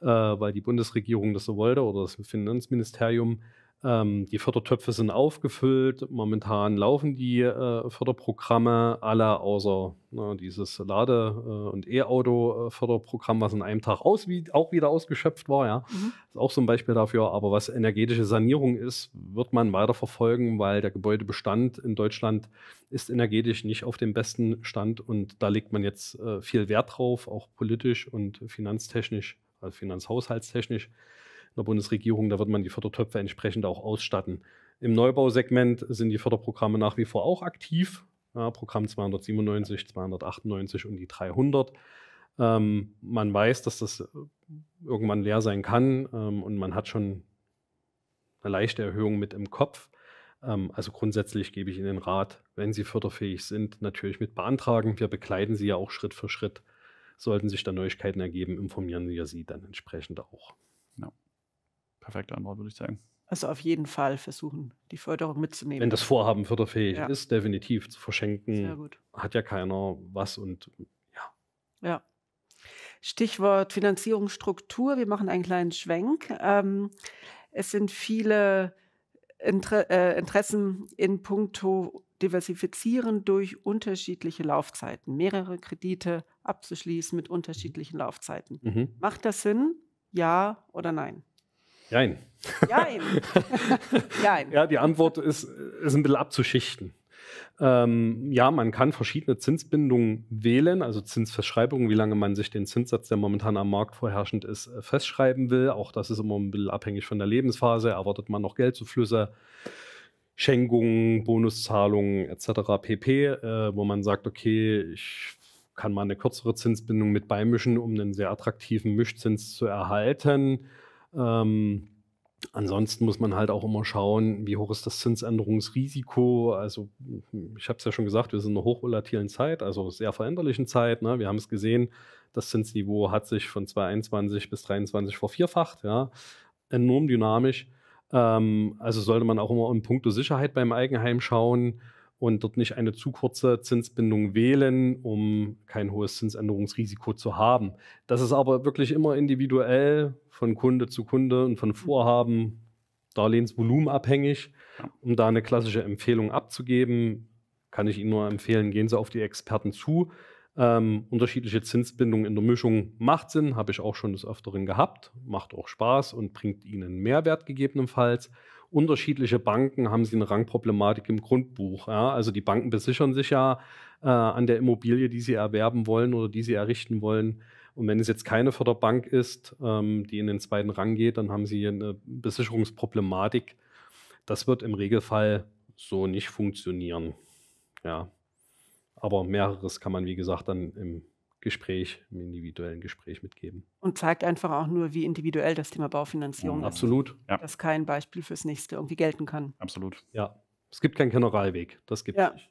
äh, weil die Bundesregierung das so wollte oder das Finanzministerium. Ähm, die Fördertöpfe sind aufgefüllt. Momentan laufen die äh, Förderprogramme alle außer na, ne, dieses Lade- äh, und E-Auto-Förderprogramm, äh, was in einem Tag aus, wie, auch wieder ausgeschöpft war. Ja. Mhm. Ist auch so ein Beispiel dafür. Aber was energetische Sanierung ist, wird man weiter verfolgen, weil der Gebäudebestand in Deutschland ist energetisch nicht auf dem besten Stand. Und da legt man jetzt äh, viel Wert drauf, auch politisch und finanztechnisch, also finanzhaushaltstechnisch der Bundesregierung. Da wird man die Fördertöpfe entsprechend auch ausstatten. Im Neubausegment sind die Förderprogramme nach wie vor auch aktiv. Ja, Programm 297, 298 und die 300. Ähm, man weiß, dass das äh, irgendwann leer sein kann ähm, und man hat schon eine leichte Erhöhung mit im Kopf. Ähm, also grundsätzlich gebe ich Ihnen den Rat, wenn Sie förderfähig sind, natürlich mit beantragen. Wir begleiten Sie ja auch Schritt für Schritt. Sollten sich da Neuigkeiten ergeben, informieren wir Sie dann entsprechend auch perfekte Antwort, würde ich sagen. Also auf jeden Fall versuchen, die Förderung mitzunehmen. Wenn das Vorhaben förderfähig ja. ist, definitiv zu verschenken, Sehr gut. hat ja keiner was und ja. Ja. Stichwort Finanzierungsstruktur. Wir machen einen kleinen Schwenk. Ähm, es sind viele Inter äh, Interessen in puncto Diversifizieren durch unterschiedliche Laufzeiten, mehrere Kredite abzuschließen mit unterschiedlichen Laufzeiten. Mhm. Macht das Sinn? Ja oder nein? Jein. Jein. Jein. Ja, die Antwort ist, ist ein bisschen abzuschichten. Ähm, ja, man kann verschiedene Zinsbindungen wählen, also Zinsfestschreibungen, wie lange man sich den Zinssatz, der momentan am Markt vorherrschend ist, äh, festschreiben will. Auch das ist immer ein bisschen abhängig von der Lebensphase. Erwartet man noch Geldzuflüsse, Schenkungen, Bonuszahlungen etc. pp., äh, wo man sagt, okay, ich kann mal eine kürzere Zinsbindung mit beimischen, um einen sehr attraktiven Mischzins zu erhalten ähm, ansonsten muss man halt auch immer schauen, wie hoch ist das Zinsänderungsrisiko. Also ich habe es ja schon gesagt, wir sind in einer hochvolatilen Zeit, also sehr veränderlichen Zeit. Ne? Wir haben es gesehen, das Zinsniveau hat sich von 2021 bis 2023 vervierfacht, ja? enorm dynamisch. Ähm, also sollte man auch immer in puncto Sicherheit beim Eigenheim schauen und dort nicht eine zu kurze Zinsbindung wählen, um kein hohes Zinsänderungsrisiko zu haben. Das ist aber wirklich immer individuell von Kunde zu Kunde und von Vorhaben, Darlehensvolumen abhängig. Um da eine klassische Empfehlung abzugeben, kann ich Ihnen nur empfehlen, gehen Sie auf die Experten zu. Ähm, unterschiedliche Zinsbindungen in der Mischung macht Sinn, habe ich auch schon des Öfteren gehabt, macht auch Spaß und bringt Ihnen Mehrwert gegebenenfalls unterschiedliche Banken haben sie eine Rangproblematik im Grundbuch. Ja? Also die Banken besichern sich ja äh, an der Immobilie, die sie erwerben wollen oder die sie errichten wollen. Und wenn es jetzt keine Förderbank ist, ähm, die in den zweiten Rang geht, dann haben sie eine Besicherungsproblematik. Das wird im Regelfall so nicht funktionieren. Ja. Aber mehreres kann man, wie gesagt, dann im Gespräch, im individuellen Gespräch mitgeben. Und zeigt einfach auch nur, wie individuell das Thema Baufinanzierung ja, mhm, absolut. ist. Absolut. Ja. Dass kein Beispiel fürs nächste irgendwie gelten kann. Absolut. Ja. Es gibt keinen Generalweg. Das gibt es ja. nicht.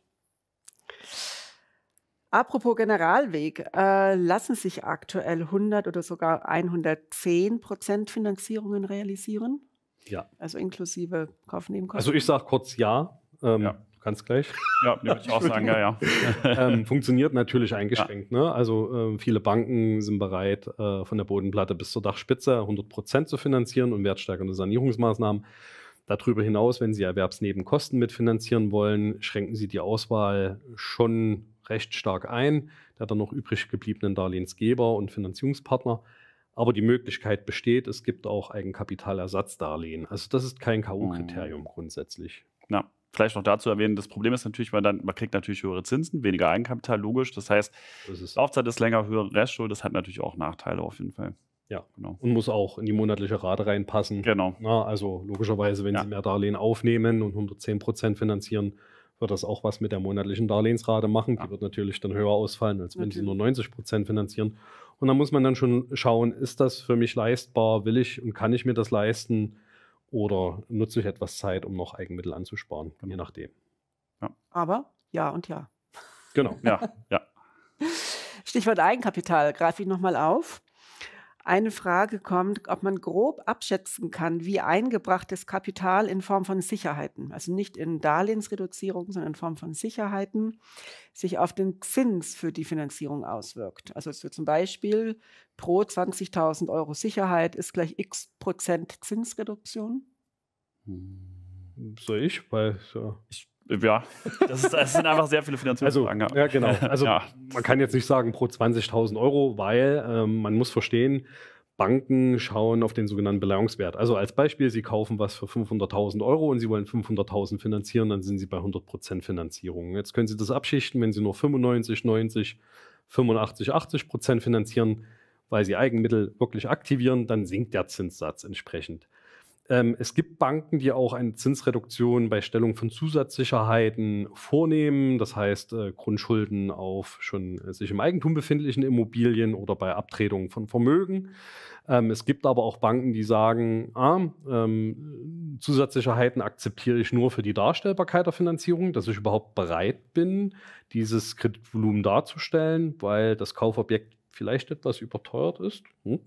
Apropos Generalweg, äh, lassen sich aktuell 100 oder sogar 110 Prozent Finanzierungen realisieren? Ja. Also inklusive Kaufnebenkosten? Also ich sage kurz ja. Ähm, ja ganz gleich. Ja, würde ich auch sagen, ja, ja. ähm, funktioniert natürlich eingeschränkt. Ja. Ne? Also äh, viele Banken sind bereit, äh, von der Bodenplatte bis zur Dachspitze 100 zu finanzieren und wertsteigernde Sanierungsmaßnahmen. Darüber hinaus, wenn Sie Erwerbsnebenkosten mitfinanzieren wollen, schränken Sie die Auswahl schon recht stark ein, der dann noch übrig gebliebenen Darlehensgeber und Finanzierungspartner. Aber die Möglichkeit besteht, es gibt auch Eigenkapitalersatzdarlehen. Also das ist kein K.O.-Kriterium mhm. grundsätzlich. Ja vielleicht noch dazu erwähnen, das Problem ist natürlich, man, dann, man kriegt natürlich höhere Zinsen, weniger Eigenkapital, logisch. Das heißt, ist Laufzeit ist länger, höhere Restschuld, das hat natürlich auch Nachteile auf jeden Fall. Ja, genau. Und muss auch in die monatliche Rate reinpassen. Genau. Na, also logischerweise, wenn ja. Sie mehr Darlehen aufnehmen und 110 Prozent finanzieren, wird das auch was mit der monatlichen Darlehensrate machen. Die wird natürlich dann höher ausfallen, als natürlich. wenn Sie nur 90 Prozent finanzieren. Und da muss man dann schon schauen, ist das für mich leistbar, will ich und kann ich mir das leisten? Oder nutze ich etwas Zeit, um noch Eigenmittel anzusparen, genau. je nachdem. Ja. Aber ja und ja. Genau, ja, ja. Stichwort Eigenkapital greife ich nochmal auf eine Frage kommt, ob man grob abschätzen kann, wie eingebrachtes Kapital in Form von Sicherheiten, also nicht in Darlehensreduzierung, sondern in Form von Sicherheiten, sich auf den Zins für die Finanzierung auswirkt. Also so zum Beispiel pro 20.000 Euro Sicherheit ist gleich x Prozent Zinsreduktion. Hm, soll ich? Weil, so. Ich ja, das, ist, das, sind einfach sehr viele Finanzierungsfragen. Also, ja, genau. Also ja. man kann jetzt nicht sagen pro 20.000 Euro, weil ähm, man muss verstehen, Banken schauen auf den sogenannten Beleihungswert. Also als Beispiel, Sie kaufen was für 500.000 Euro und Sie wollen 500.000 finanzieren, dann sind Sie bei 100% Finanzierung. Jetzt können Sie das abschichten, wenn Sie nur 95, 90, 85, 80% finanzieren, weil Sie Eigenmittel wirklich aktivieren, dann sinkt der Zinssatz entsprechend. Ähm, es gibt Banken, die auch eine Zinsreduktion bei Stellung von Zusatzsicherheiten vornehmen, das heißt äh, Grundschulden auf schon äh, sich im Eigentum befindlichen Immobilien oder bei Abtretungen von Vermögen. Ähm, es gibt aber auch Banken, die sagen, ah, ähm, Zusatzsicherheiten akzeptiere ich nur für die Darstellbarkeit der Finanzierung, dass ich überhaupt bereit bin, dieses Kreditvolumen darzustellen, weil das Kaufobjekt vielleicht etwas überteuert ist, hm,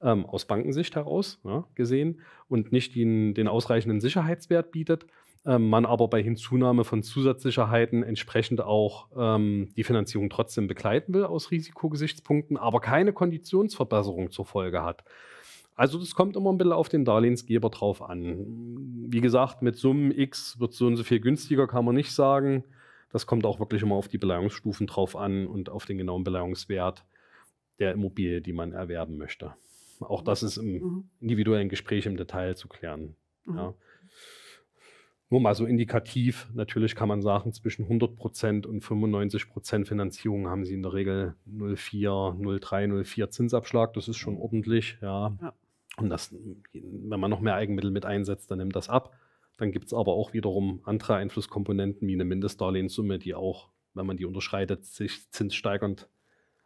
ähm, aus Bankensicht heraus ja, gesehen und nicht den, den ausreichenden Sicherheitswert bietet, ähm, man aber bei Hinzunahme von Zusatzsicherheiten entsprechend auch ähm, die Finanzierung trotzdem begleiten will aus Risikogesichtspunkten, aber keine Konditionsverbesserung zur Folge hat. Also das kommt immer ein bisschen auf den Darlehensgeber drauf an. Wie gesagt, mit Summen X wird so und so viel günstiger, kann man nicht sagen. Das kommt auch wirklich immer auf die Beleihungsstufen drauf an und auf den genauen Beleihungswert der Immobilie, die man erwerben möchte. Auch das ist im mhm. individuellen Gespräch im Detail zu klären. Mhm. Ja. Nur mal so indikativ, natürlich kann man sagen, zwischen 100% und 95% Finanzierung haben sie in der Regel 0,4, 0,3, 0,4 Zinsabschlag. Das ist schon mhm. ordentlich, ja. ja. Und das, wenn man noch mehr Eigenmittel mit einsetzt, dann nimmt das ab. Dann gibt es aber auch wiederum andere Einflusskomponenten wie eine Mindestdarlehenssumme, die auch, wenn man die unterschreitet, sich zinssteigernd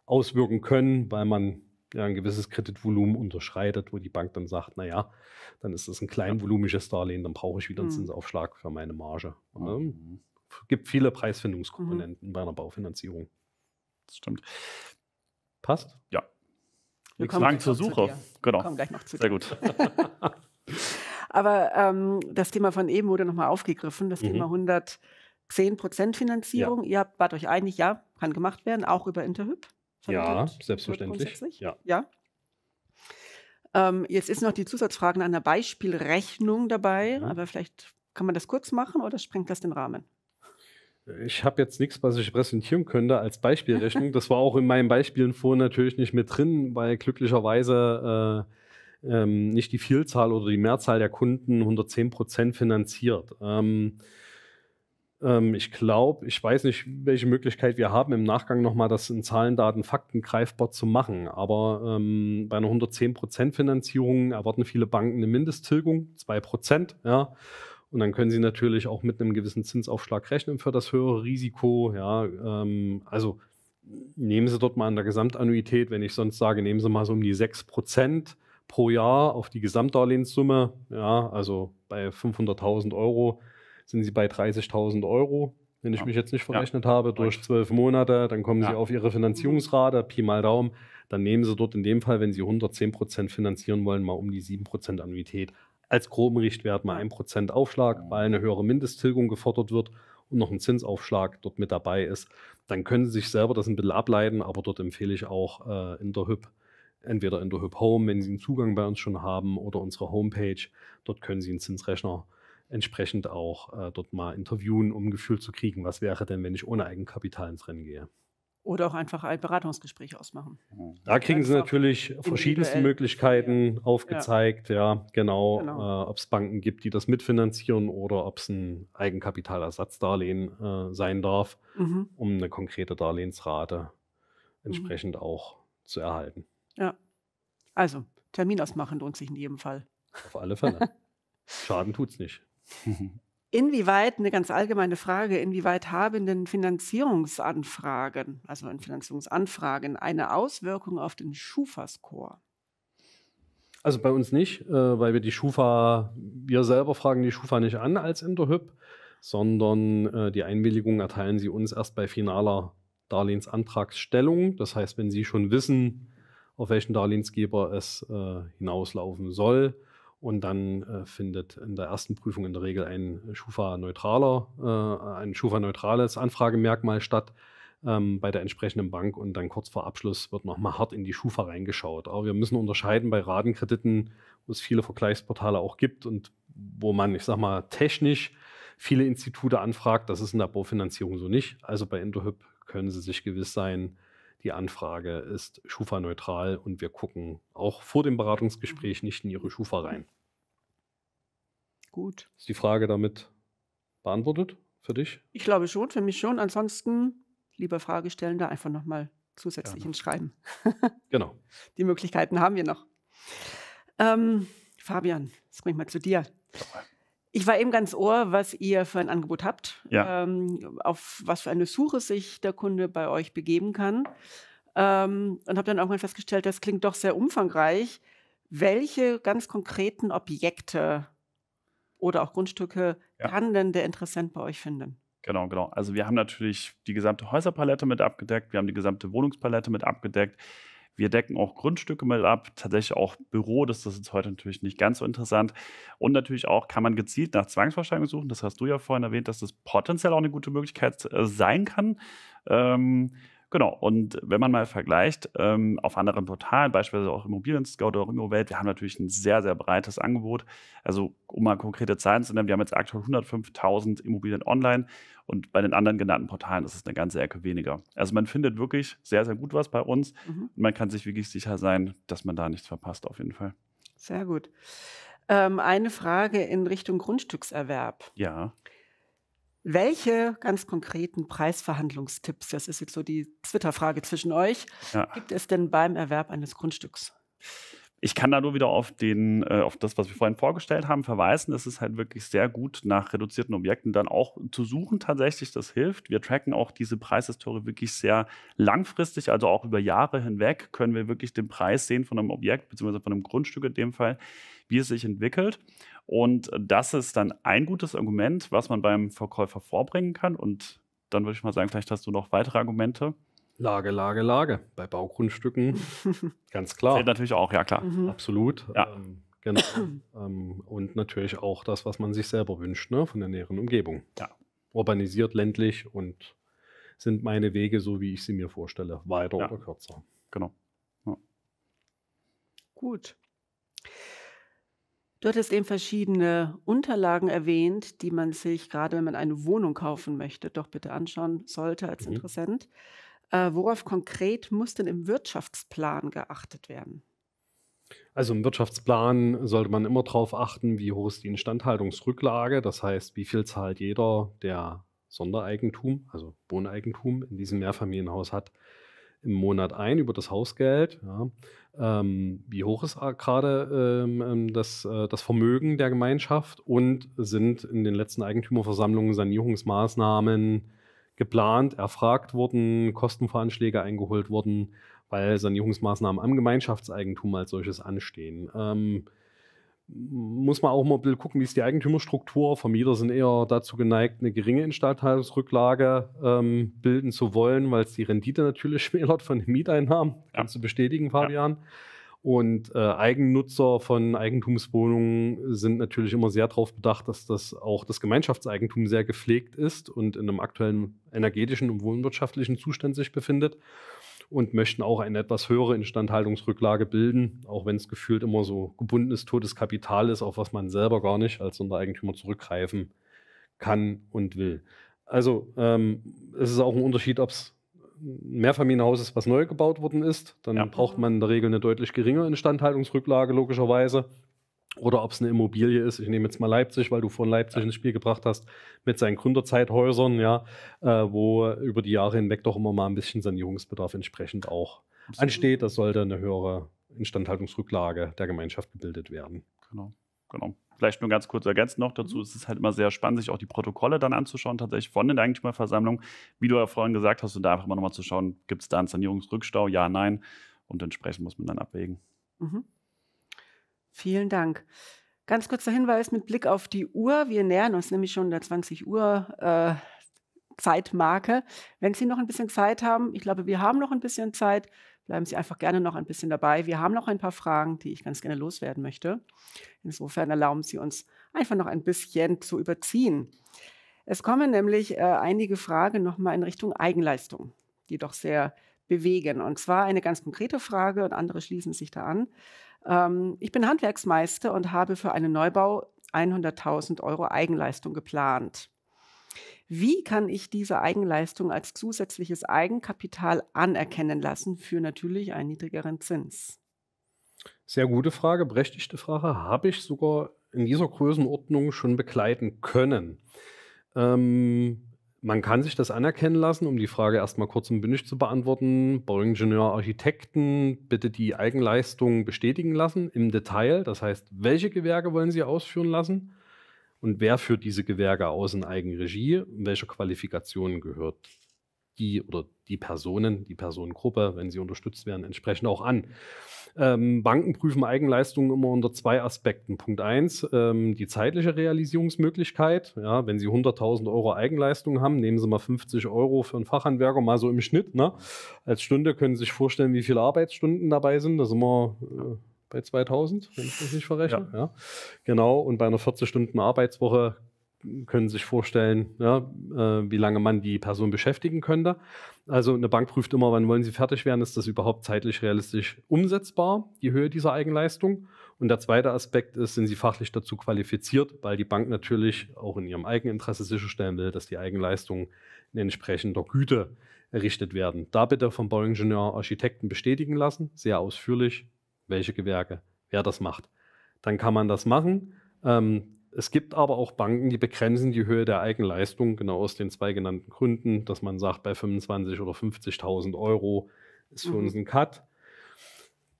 auswirken können, weil man ja ein gewisses Kreditvolumen unterschreitet, wo die Bank dann sagt, naja, dann ist das ein kleinvolumiges Darlehen, dann brauche ich wieder einen mhm. Zinsaufschlag für meine Marge. Mhm. Gibt viele Preisfindungskomponenten mhm. bei einer Baufinanzierung. Das stimmt. Passt? Ja. Wir kommen lang zur Suche. Zu genau. Wir kommen gleich noch zu Sehr dir. gut. Aber ähm, das Thema von eben wurde nochmal aufgegriffen, das Thema 110 mhm. Finanzierung. Ja. Ihr wart euch einig, ja, kann gemacht werden, auch über Interhyp. Ja, selbstverständlich. Ja. ja. Ähm, jetzt ist noch die Zusatzfrage an der Beispielrechnung dabei, mhm. aber vielleicht kann man das kurz machen oder sprengt das den Rahmen? Ich habe jetzt nichts, was ich präsentieren könnte als Beispielrechnung. das war auch in meinen Beispielen vorhin natürlich nicht mit drin, weil glücklicherweise äh, ähm, nicht die Vielzahl oder die Mehrzahl der Kunden 110 Prozent finanziert. Ähm, ähm, ich glaube, ich weiß nicht, welche Möglichkeit wir haben, im Nachgang nochmal das in Zahlen, Daten, Fakten greifbar zu machen. Aber ähm, bei einer 110% Finanzierung erwarten viele Banken eine Mindesttilgung, 2%. Ja. Und dann können sie natürlich auch mit einem gewissen Zinsaufschlag rechnen für das höhere Risiko. Ja, ähm, also nehmen Sie dort mal an der Gesamtannuität, wenn ich sonst sage, nehmen Sie mal so um die 6% pro Jahr auf die Gesamtdarlehenssumme, ja, also bei 500.000 Euro sind sie bei 30.000 Euro, wenn ich ja. mich jetzt nicht verrechnet ja. habe, durch zwölf Monate, dann kommen sie auf ihre Finanzierungsrate, Pi mal Daumen, dann nehmen sie dort in dem Fall, wenn sie 110% finanzieren wollen, mal um die 7% Annuität. Als groben Richtwert mal 1% Aufschlag, weil eine höhere Mindesttilgung gefordert wird und noch ein Zinsaufschlag dort mit dabei ist. Dann können Sie sich selber das ein bisschen ableiten, aber dort empfehle ich auch äh, in der Hüb. entweder in der HIP Home, wenn Sie einen Zugang bei uns schon haben, oder unsere Homepage. Dort können Sie einen Zinsrechner entsprechend auch äh, dort mal interviewen, um ein Gefühl zu kriegen, was wäre denn, wenn ich ohne Eigenkapital ins Rennen gehe. Oder auch einfach ein Beratungsgespräch ausmachen. Mhm. Da kriegen Sie natürlich verschiedenste Möglichkeiten ja. aufgezeigt, ja, ja genau, genau. Äh, ob es Banken gibt, die das mitfinanzieren oder ob es ein Eigenkapitalersatzdarlehen äh, sein darf, mhm. um eine konkrete Darlehensrate mhm. entsprechend mhm. auch zu erhalten. Ja, also Termin ausmachen lohnt sich in jedem Fall. Auf alle Fälle. Schaden tut's nicht. Inwieweit, eine ganz allgemeine Frage, inwieweit haben denn Finanzierungsanfragen, also Finanzierungsanfragen, eine Auswirkung auf den Schufa-Score? Also bei uns nicht, äh, weil wir die Schufa, wir selber fragen die Schufa nicht an als Interhyp, sondern äh, die Einwilligung erteilen sie uns erst bei finaler Darlehensantragsstellung. Das heißt, wenn sie schon wissen, auf welchen Darlehensgeber es äh, hinauslaufen soll, und dann äh, findet in der ersten Prüfung in der Regel ein Schufa-neutraler, äh, ein Schufa-neutrales Anfragemerkmal statt ähm, bei der entsprechenden Bank und dann kurz vor Abschluss wird nochmal hart in die Schufa reingeschaut. Aber wir müssen unterscheiden bei Ratenkrediten, wo es viele Vergleichsportale auch gibt und wo man, ich sag mal, technisch viele Institute anfragt. Das ist in der Baufinanzierung so nicht. Also bei Interhyp können Sie sich gewiss sein, die Anfrage ist Schufa-neutral und wir gucken auch vor dem Beratungsgespräch mhm. nicht in Ihre Schufa rein. Gut. Ist die Frage damit beantwortet für dich? Ich glaube schon, für mich schon. Ansonsten, lieber da einfach nochmal zusätzlich ins Schreiben. genau. Die Möglichkeiten haben wir noch. Ähm, Fabian, jetzt komme ich mal zu dir. Jawohl. Ich war eben ganz ohr, was ihr für ein Angebot habt, ja. ähm, auf was für eine Suche sich der Kunde bei euch begeben kann. Ähm, und habe dann irgendwann festgestellt, das klingt doch sehr umfangreich. Welche ganz konkreten Objekte oder auch Grundstücke ja. kann denn der Interessent bei euch finden? Genau, genau. Also wir haben natürlich die gesamte Häuserpalette mit abgedeckt, wir haben die gesamte Wohnungspalette mit abgedeckt. Wir decken auch Grundstücke mit ab, tatsächlich auch Büro, das ist jetzt heute natürlich nicht ganz so interessant. Und natürlich auch kann man gezielt nach Zwangsversteigerung suchen. Das hast du ja vorhin erwähnt, dass das potenziell auch eine gute Möglichkeit äh, sein kann. Ähm, Genau. Und wenn man mal vergleicht, ähm, auf anderen Portalen, beispielsweise auch Immobilien Scout oder Immowelt, wir haben natürlich ein sehr, sehr breites Angebot. Also, um mal konkrete Zahlen zu nennen, wir haben jetzt aktuell 105.000 Immobilien online und bei den anderen genannten Portalen ist es eine ganze Ecke weniger. Also, man findet wirklich sehr, sehr gut was bei uns. Mhm. Und man kann sich wirklich sicher sein, dass man da nichts verpasst, auf jeden Fall. Sehr gut. Ähm, eine Frage in Richtung Grundstückserwerb. Ja. Welche ganz konkreten Preisverhandlungstipps, das ist jetzt so die Twitter-Frage zwischen euch, ja. gibt es denn beim Erwerb eines Grundstücks? Ich kann da nur wieder auf, den, äh, auf das, was wir vorhin vorgestellt haben, verweisen. Es ist halt wirklich sehr gut, nach reduzierten Objekten dann auch zu suchen. Tatsächlich, das hilft. Wir tracken auch diese Preishistorie wirklich sehr langfristig, also auch über Jahre hinweg können wir wirklich den Preis sehen von einem Objekt, beziehungsweise von einem Grundstück in dem Fall, wie es sich entwickelt. Und das ist dann ein gutes Argument, was man beim Verkäufer vorbringen kann. Und dann würde ich mal sagen, vielleicht hast du noch weitere Argumente. Lage, Lage, Lage. Bei Baugrundstücken ganz klar. Zählt natürlich auch, ja klar. Mhm. Absolut. Ja. Ähm, genau. ähm, und natürlich auch das, was man sich selber wünscht, ne, von der näheren Umgebung. Ja. Urbanisiert, ländlich und sind meine Wege so, wie ich sie mir vorstelle, weiter ja. oder kürzer. Genau. Ja. Gut. Du hattest eben verschiedene Unterlagen erwähnt, die man sich, gerade wenn man eine Wohnung kaufen möchte, doch bitte anschauen sollte als Mhm. Interessent. Äh, worauf konkret muss denn im Wirtschaftsplan geachtet werden? Also im Wirtschaftsplan sollte man immer darauf achten, wie hoch ist die Instandhaltungsrücklage, das heißt, wie viel zahlt jeder, der Sondereigentum, also Wohneigentum in diesem Mehrfamilienhaus hat im Monat ein über das Hausgeld. Ja. Ähm, wie hoch ist äh, gerade ähm, ähm, das, äh, das Vermögen der Gemeinschaft und sind in den letzten Eigentümerversammlungen Sanierungsmaßnahmen geplant, erfragt worden, Kostenvoranschläge eingeholt worden, weil Sanierungsmaßnahmen am Gemeinschaftseigentum als solches anstehen. Ähm, muss man auch mal ein bisschen gucken, wie ist die Eigentümerstruktur. Vermieter sind eher dazu geneigt, eine geringe Instandhaltungsrücklage ähm, bilden zu wollen, weil es die Rendite natürlich schmälert von den Mieteinnahmen. Ja. Kannst du bestätigen, Fabian? Ja. Und äh, Eigennutzer von Eigentumswohnungen sind natürlich immer sehr darauf bedacht, dass das auch das Gemeinschaftseigentum sehr gepflegt ist und in einem aktuellen energetischen und wohnwirtschaftlichen Zustand sich befindet und möchten auch eine etwas höhere Instandhaltungsrücklage bilden, auch wenn es gefühlt immer so gebundenes totes Kapital ist, auf was man selber gar nicht als Sondereigentümer zurückgreifen kann und will. Also ähm, es ist auch ein Unterschied, ob es ein Mehrfamilienhaus ist, was neu gebaut worden ist. Dann ja. braucht man in der Regel eine deutlich geringere Instandhaltungsrücklage, logischerweise oder ob es eine Immobilie ist. Ich nehme jetzt mal Leipzig, weil du von Leipzig ja. ins Spiel gebracht hast, mit seinen Gründerzeithäusern, ja, äh, wo über die Jahre hinweg doch immer mal ein bisschen Sanierungsbedarf entsprechend auch Absolut. ansteht. Das sollte eine höhere Instandhaltungsrücklage der Gemeinschaft gebildet werden. Genau, genau. Vielleicht nur ganz kurz ergänzt noch dazu. Mhm. Es ist halt immer sehr spannend, sich auch die Protokolle dann anzuschauen, tatsächlich von den Eigentümerversammlungen. Wie du ja vorhin gesagt hast, und da einfach mal nochmal zu schauen, gibt es da einen Sanierungsrückstau? Ja, nein. Und entsprechend muss man dann abwägen. Mhm. Vielen Dank. Ganz kurzer Hinweis mit Blick auf die Uhr. Wir nähern uns nämlich schon der 20 Uhr äh, Zeitmarke. Wenn Sie noch ein bisschen Zeit haben, ich glaube, wir haben noch ein bisschen Zeit, bleiben Sie einfach gerne noch ein bisschen dabei. Wir haben noch ein paar Fragen, die ich ganz gerne loswerden möchte. Insofern erlauben Sie uns einfach noch ein bisschen zu überziehen. Es kommen nämlich äh, einige Fragen nochmal in Richtung Eigenleistung, die doch sehr bewegen. Und zwar eine ganz konkrete Frage und andere schließen sich da an. Ähm, ich bin Handwerksmeister und habe für einen Neubau 100.000 Euro Eigenleistung geplant. Wie kann ich diese Eigenleistung als zusätzliches Eigenkapital anerkennen lassen für natürlich einen niedrigeren Zins? Sehr gute Frage, berechtigte Frage. Habe ich sogar in dieser Größenordnung schon begleiten können. Ähm, man kann sich das anerkennen lassen, um die Frage erstmal kurz und bündig zu beantworten. Bauingenieur, Architekten, bitte die Eigenleistungen bestätigen lassen im Detail. Das heißt, welche Gewerke wollen Sie ausführen lassen und wer führt diese Gewerke aus in Eigenregie? Welche Qualifikationen gehört die oder die Personen, die Personengruppe, wenn sie unterstützt werden, entsprechend auch an. Ähm, Banken prüfen Eigenleistungen immer unter zwei Aspekten. Punkt eins ähm, die zeitliche Realisierungsmöglichkeit. Ja, wenn Sie 100.000 Euro Eigenleistung haben, nehmen Sie mal 50 Euro für einen Fachhandwerker, mal so im Schnitt. Ne? Als Stunde können Sie sich vorstellen, wie viele Arbeitsstunden dabei sind. Da sind wir äh, bei 2000, wenn ich das nicht verrechne. Ja. ja. Genau, und bei einer 40-Stunden-Arbeitswoche können sich vorstellen, ja, äh, wie lange man die Person beschäftigen könnte. Also eine Bank prüft immer, wann wollen sie fertig werden, ist das überhaupt zeitlich realistisch umsetzbar, die Höhe dieser Eigenleistung. Und der zweite Aspekt ist, sind sie fachlich dazu qualifiziert, weil die Bank natürlich auch in ihrem Eigeninteresse sicherstellen will, dass die Eigenleistungen in entsprechender Güte errichtet werden. Da bitte vom Bauingenieur Architekten bestätigen lassen, sehr ausführlich, welche Gewerke, wer das macht. Dann kann man das machen. Ähm, es gibt aber auch Banken, die begrenzen die Höhe der Eigenleistung, genau aus den zwei genannten Gründen, dass man sagt, bei 25 oder 50.000 Euro ist für mhm. uns ein Cut.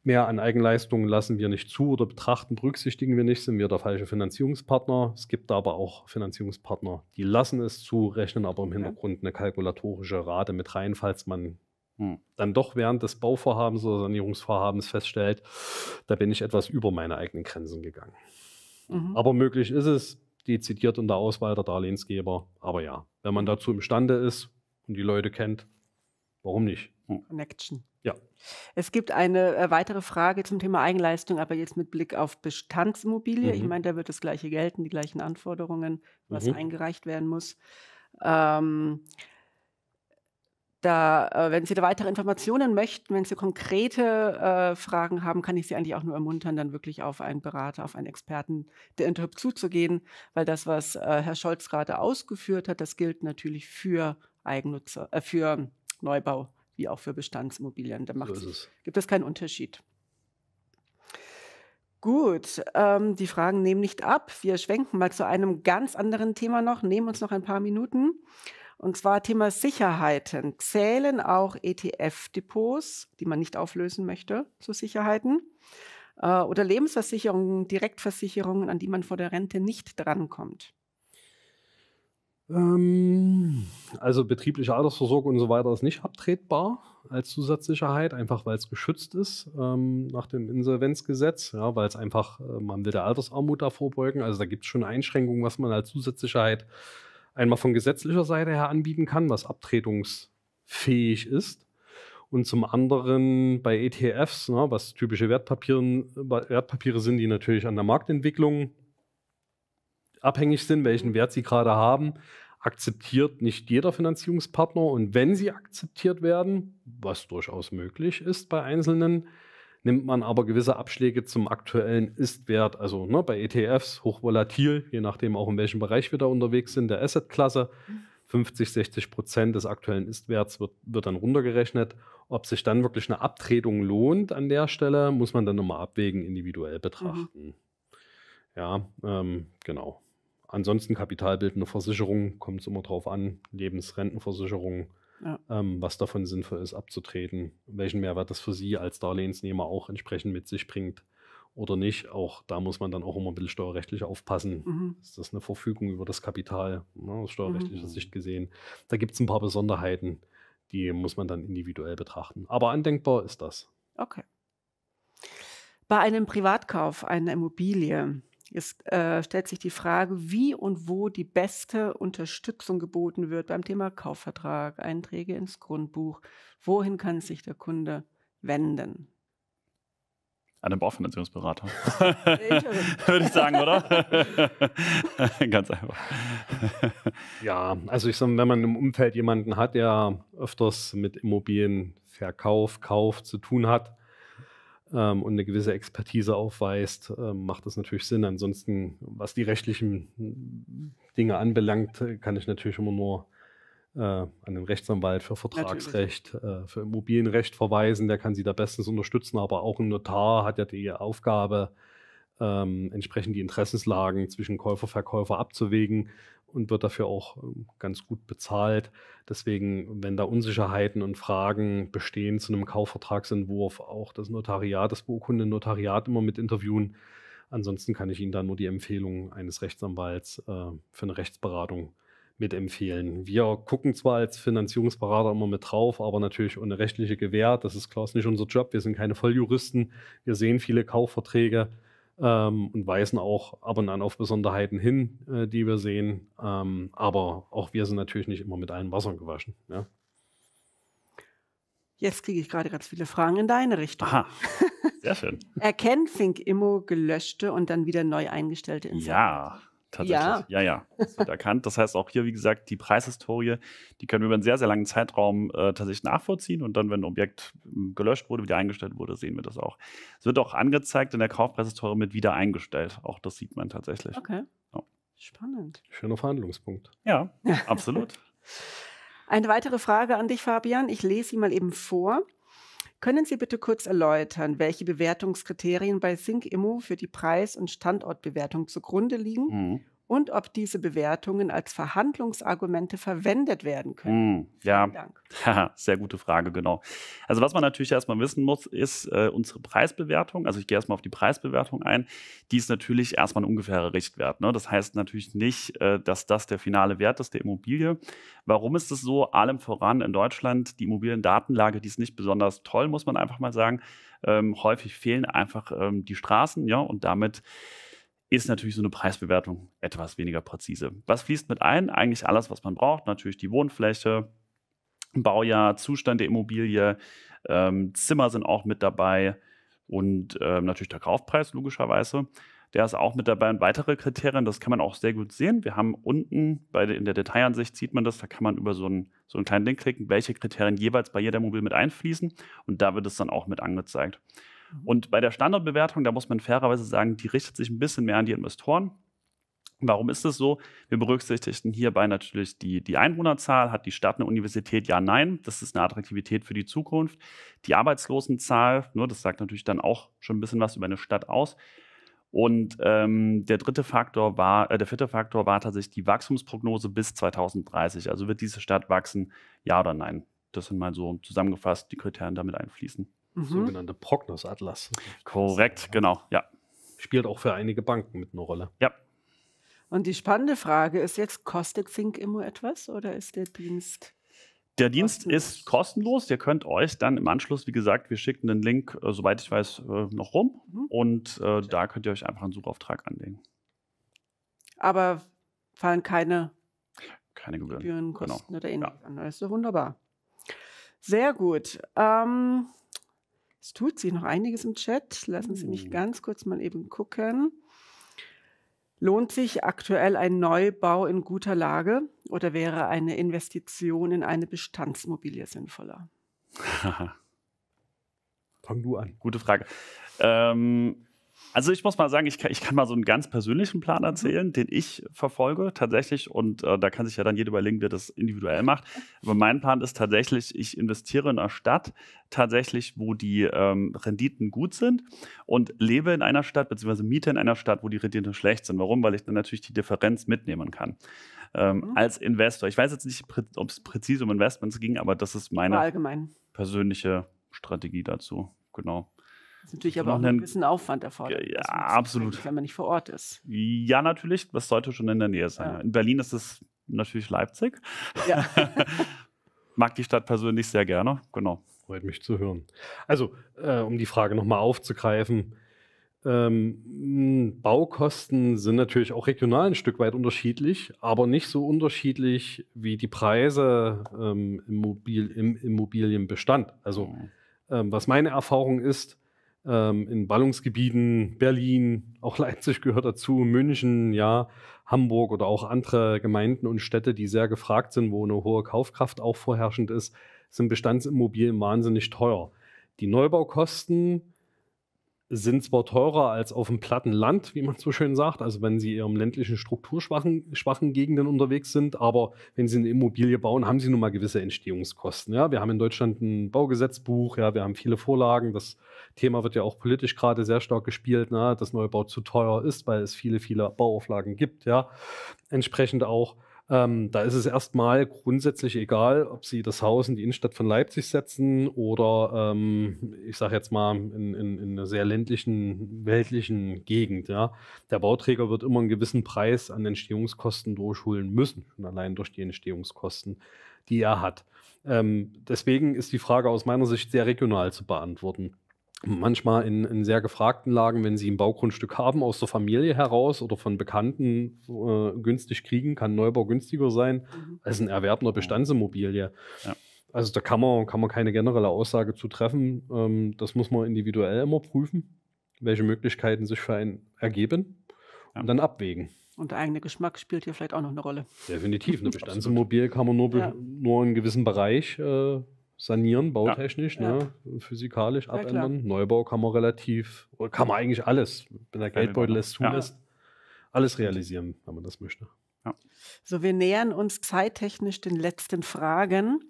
Mehr an Eigenleistungen lassen wir nicht zu oder betrachten, berücksichtigen wir nicht, sind wir der falsche Finanzierungspartner. Es gibt aber auch Finanzierungspartner, die lassen es zu, rechnen aber im Hintergrund eine kalkulatorische Rate mit rein, falls man hm. dann doch während des Bauvorhabens oder Sanierungsvorhabens feststellt, da bin ich etwas über meine eigenen Grenzen gegangen. Mhm. Aber möglich ist es, dezidiert in der Auswahl der Darlehensgeber. Aber ja, wenn man dazu imstande ist und die Leute kennt, warum nicht? Hm. Connection. Ja. Es gibt eine äh, weitere Frage zum Thema Eigenleistung, aber jetzt mit Blick auf Bestandsimmobilie. Mhm. Ich meine, da wird das gleiche gelten, die gleichen Anforderungen, was mhm. eingereicht werden muss. Ähm, da, äh, wenn Sie da weitere Informationen möchten, wenn Sie konkrete äh, Fragen haben, kann ich Sie eigentlich auch nur ermuntern, dann wirklich auf einen Berater, auf einen Experten der Interhyp zuzugehen, weil das, was äh, Herr Scholz gerade ausgeführt hat, das gilt natürlich für Eigennutzer, äh, für Neubau wie auch für Bestandsimmobilien. Da macht, so es. gibt es keinen Unterschied. Gut, ähm, die Fragen nehmen nicht ab. Wir schwenken mal zu einem ganz anderen Thema noch, nehmen uns noch ein paar Minuten. Und zwar Thema Sicherheiten. Zählen auch ETF-Depots, die man nicht auflösen möchte, zu Sicherheiten? Äh, oder Lebensversicherungen, Direktversicherungen, an die man vor der Rente nicht drankommt? Ähm, also betriebliche Altersversorgung und so weiter ist nicht abtretbar als Zusatzsicherheit, einfach weil es geschützt ist ähm, nach dem Insolvenzgesetz, ja, weil es einfach, äh, man will der Altersarmut da vorbeugen. Also da gibt es schon Einschränkungen, was man als Zusatzsicherheit äh, einmal von gesetzlicher Seite her anbieten kann, was abtretungsfähig ist. Und zum anderen bei ETFs, ne, was typische Wertpapieren, Wertpapiere sind, die natürlich an der Marktentwicklung abhängig sind, welchen Wert sie gerade haben, akzeptiert nicht jeder Finanzierungspartner. Und wenn sie akzeptiert werden, was durchaus möglich ist bei einzelnen, nimmt man aber gewisse Abschläge zum aktuellen Istwert, also ne, bei ETFs hochvolatil, je nachdem auch in welchem Bereich wir da unterwegs sind, der Assetklasse. 50, 60 Prozent des aktuellen Istwerts wird, wird dann runtergerechnet. Ob sich dann wirklich eine Abtretung lohnt an der Stelle, muss man dann nochmal abwägen, individuell betrachten. Mhm. Ja, ähm, genau. Ansonsten kapitalbildende Versicherungen, kommt es immer drauf an, Lebensrentenversicherungen ähm, was davon sinnvoll ist, abzutreten, welchen Mehrwert das für Sie als Darlehensnehmer auch entsprechend mit sich bringt oder nicht. Auch da muss man dann auch immer ein bisschen steuerrechtlich aufpassen. Mhm. Ist das eine Verfügung über das Kapital, ne, aus mhm. steuerrechtlicher mhm. Sicht gesehen? Da gibt es ein paar Besonderheiten, die muss man dann individuell betrachten. Aber andenkbar ist das. Okay. Bei einem Privatkauf einer Immobilie Jetzt äh, stellt sich die Frage, wie und wo die beste Unterstützung geboten wird beim Thema Kaufvertrag, Einträge ins Grundbuch. Wohin kann sich der Kunde wenden? An den Baufinanzierungsberater. Würde ich sagen, oder? Ganz einfach. Ja, also ich sage, wenn man im Umfeld jemanden hat, der öfters mit Immobilienverkauf, Kauf zu tun hat, ähm, und eine gewisse Expertise aufweist, äh, macht das natürlich Sinn. Ansonsten, was die rechtlichen hm, Dinge anbelangt, äh, kann ich natürlich immer nur äh, an den Rechtsanwalt für Vertragsrecht, äh, für Immobilienrecht verweisen. Der kann Sie da bestens unterstützen, aber auch ein Notar hat ja die Aufgabe, ähm, entsprechend die Interessenslagen zwischen Käufer und Verkäufer abzuwägen und wird dafür auch ähm, ganz gut bezahlt. Deswegen, wenn da Unsicherheiten und Fragen bestehen zu einem Kaufvertragsentwurf, auch das Notariat, das beurkundende Notariat immer mit interviewen. Ansonsten kann ich Ihnen da nur die Empfehlung eines Rechtsanwalts äh, für eine Rechtsberatung mit empfehlen. Wir gucken zwar als Finanzierungsberater immer mit drauf, aber natürlich ohne rechtliche Gewähr. Das ist klar, ist nicht unser Job. Wir sind keine Volljuristen. Wir sehen viele Kaufverträge ähm, und weisen auch ab und an auf Besonderheiten hin, äh, die wir sehen. Ähm, aber auch wir sind natürlich nicht immer mit allen Wassern gewaschen. Ja? Jetzt kriege ich gerade ganz viele Fragen in deine Richtung. Aha. Sehr schön. Erkennt Fink Immo gelöschte und dann wieder neu eingestellte Inserate? Ja. Tatsächlich. Ja, ja. ja. Das wird erkannt. Das heißt auch hier, wie gesagt, die Preishistorie, die können wir über einen sehr, sehr langen Zeitraum äh, tatsächlich nachvollziehen. Und dann, wenn ein Objekt ähm, gelöscht wurde, wieder eingestellt wurde, sehen wir das auch. Es wird auch angezeigt in der Kaufpreishistorie mit wieder eingestellt. Auch das sieht man tatsächlich. Okay. Ja. Spannend. Schöner Verhandlungspunkt. Ja, absolut. Eine weitere Frage an dich, Fabian. Ich lese sie mal eben vor. Können Sie bitte kurz erläutern, welche Bewertungskriterien bei Think Immo für die Preis- und Standortbewertung zugrunde liegen? Mhm und ob diese Bewertungen als Verhandlungsargumente verwendet werden können. Mm, ja, sehr gute Frage, genau. Also was man natürlich erstmal wissen muss, ist äh, unsere Preisbewertung. Also ich gehe erstmal auf die Preisbewertung ein. Die ist natürlich erstmal ein ungefährer Richtwert. Ne? Das heißt natürlich nicht, äh, dass das der finale Wert ist der Immobilie. Warum ist es so? Allem voran in Deutschland die Immobiliendatenlage, die ist nicht besonders toll, muss man einfach mal sagen. Ähm, häufig fehlen einfach ähm, die Straßen, ja, und damit ist natürlich so eine Preisbewertung etwas weniger präzise. Was fließt mit ein? Eigentlich alles, was man braucht. Natürlich die Wohnfläche, Baujahr, Zustand der Immobilie, ähm, Zimmer sind auch mit dabei und ähm, natürlich der Kaufpreis logischerweise. Der ist auch mit dabei und weitere Kriterien, das kann man auch sehr gut sehen. Wir haben unten bei in der Detailansicht sieht man das, da kann man über so einen, so einen kleinen Link klicken, welche Kriterien jeweils bei jeder Mobil mit einfließen und da wird es dann auch mit angezeigt. Und bei der Standardbewertung, da muss man fairerweise sagen, die richtet sich ein bisschen mehr an die Investoren. Warum ist es so? Wir berücksichtigen hierbei natürlich die, die Einwohnerzahl. Hat die Stadt eine Universität? Ja, nein. Das ist eine Attraktivität für die Zukunft. Die Arbeitslosenzahl, nur ne, das sagt natürlich dann auch schon ein bisschen was über eine Stadt aus. Und ähm, der dritte Faktor war, äh, der vierte Faktor war tatsächlich die Wachstumsprognose bis 2030. Also wird diese Stadt wachsen, ja oder nein? Das sind mal so zusammengefasst die Kriterien damit einfließen. Mhm. Sogenannte Prognos-Atlas. Korrekt, genau, ja. Spielt auch für einige Banken mit einer Rolle. Ja. Und die spannende Frage ist jetzt, kostet Think immer etwas oder ist der Dienst der Dienst kostenlos. ist kostenlos. Ihr könnt euch dann im Anschluss, wie gesagt, wir schicken den Link, äh, soweit ich weiß, äh, noch rum. Mhm. Und äh, da könnt ihr euch einfach einen Suchauftrag anlegen. Aber fallen keine, keine Gebühren, Gebühren genau. Kosten genau. oder ähnliches ja. an. Das also ist wunderbar. Sehr gut. Ähm, es tut sich noch einiges im Chat. Lassen Sie mich oh. ganz kurz mal eben gucken. Lohnt sich aktuell ein Neubau in guter Lage oder wäre eine Investition in eine Bestandsmobilie sinnvoller? Fang du an. Gute Frage. Ähm, also ich muss mal sagen, ich kann, ich kann mal so einen ganz persönlichen Plan mhm. erzählen, mhm. den ich verfolge tatsächlich. Und äh, da kann sich ja dann jeder überlegen, der das individuell macht. Aber mein Plan ist tatsächlich, ich investiere in einer Stadt tatsächlich, wo die ähm, Renditen gut sind und lebe in einer Stadt beziehungsweise miete in einer Stadt, wo die Renditen schlecht sind. Warum? Weil ich dann natürlich die Differenz mitnehmen kann. Ähm, mhm. Als Investor. Ich weiß jetzt nicht, ob es präzise um Investments ging, aber das ist meine persönliche Strategie dazu. Genau. Das ist natürlich aber auch ein bisschen Aufwand erforderlich. Ja, absolut. Wenn man nicht vor Ort ist. Ja, natürlich. Das sollte schon in der Nähe sein. Ja. In Berlin ist es natürlich Leipzig. Ja. Mag die Stadt persönlich sehr gerne. Genau. Freut mich zu hören. Also, äh, um die Frage nochmal aufzugreifen. Ähm, hm, Baukosten sind natürlich auch regional ein Stück weit unterschiedlich, aber nicht so unterschiedlich wie die Preise ähm, im, Mobil, im, Immobilienbestand. Also, mhm. ähm, was meine Erfahrung ist, ähm, in Ballungsgebieten, Berlin, auch Leipzig gehört dazu, München, ja, Hamburg oder auch andere Gemeinden und Städte, die sehr gefragt sind, wo eine hohe Kaufkraft auch vorherrschend ist, sind Bestandsimmobilien wahnsinnig teuer. Die Neubaukosten sind zwar teurer als auf dem platten Land, wie man so schön sagt, also wenn sie in ihrem ländlichen strukturschwachen schwachen Gegenden unterwegs sind, aber wenn sie eine Immobilie bauen, haben sie nun mal gewisse Entstehungskosten. Ja? Wir haben in Deutschland ein Baugesetzbuch, ja, wir haben viele Vorlagen, das Thema wird ja auch politisch gerade sehr stark gespielt, na, ne, dass Neubau zu teuer ist, weil es viele, viele Bauauflagen gibt, ja. Entsprechend auch ähm, da ist es erstmal grundsätzlich egal, ob Sie das Haus in die Innenstadt von Leipzig setzen oder, ähm, ich sage jetzt mal, in, in, in, einer sehr ländlichen, weltlichen Gegend. Ja. Der Bauträger wird immer einen gewissen Preis an Entstehungskosten durchholen müssen, schon allein durch die Entstehungskosten, die er hat. Ähm, deswegen ist die Frage aus meiner Sicht sehr regional zu beantworten manchmal in, in, sehr gefragten Lagen, wenn sie ein Baugrundstück haben, aus der Familie heraus oder von Bekannten äh, günstig kriegen, kann Neubau günstiger sein mhm. als ein Erwerb einer Bestandsimmobilie. Ja. Also da kann man, kann man keine generelle Aussage zu treffen. Ähm, das muss man individuell immer prüfen, welche Möglichkeiten sich für einen ergeben ja. und dann abwägen. Und der eigene Geschmack spielt hier vielleicht auch noch eine Rolle. Definitiv. Eine Bestandsimmobilie kann man nur, ja. nur in einem gewissen Bereich äh, sanieren, bautechnisch, ja. Ne? Ja. physikalisch abändern. Neubau kann man relativ, oder kann man eigentlich alles, wenn der Geldbeutel es zulässt, alles realisieren, wenn man das möchte. So, wir nähern uns zeittechnisch den letzten Fragen.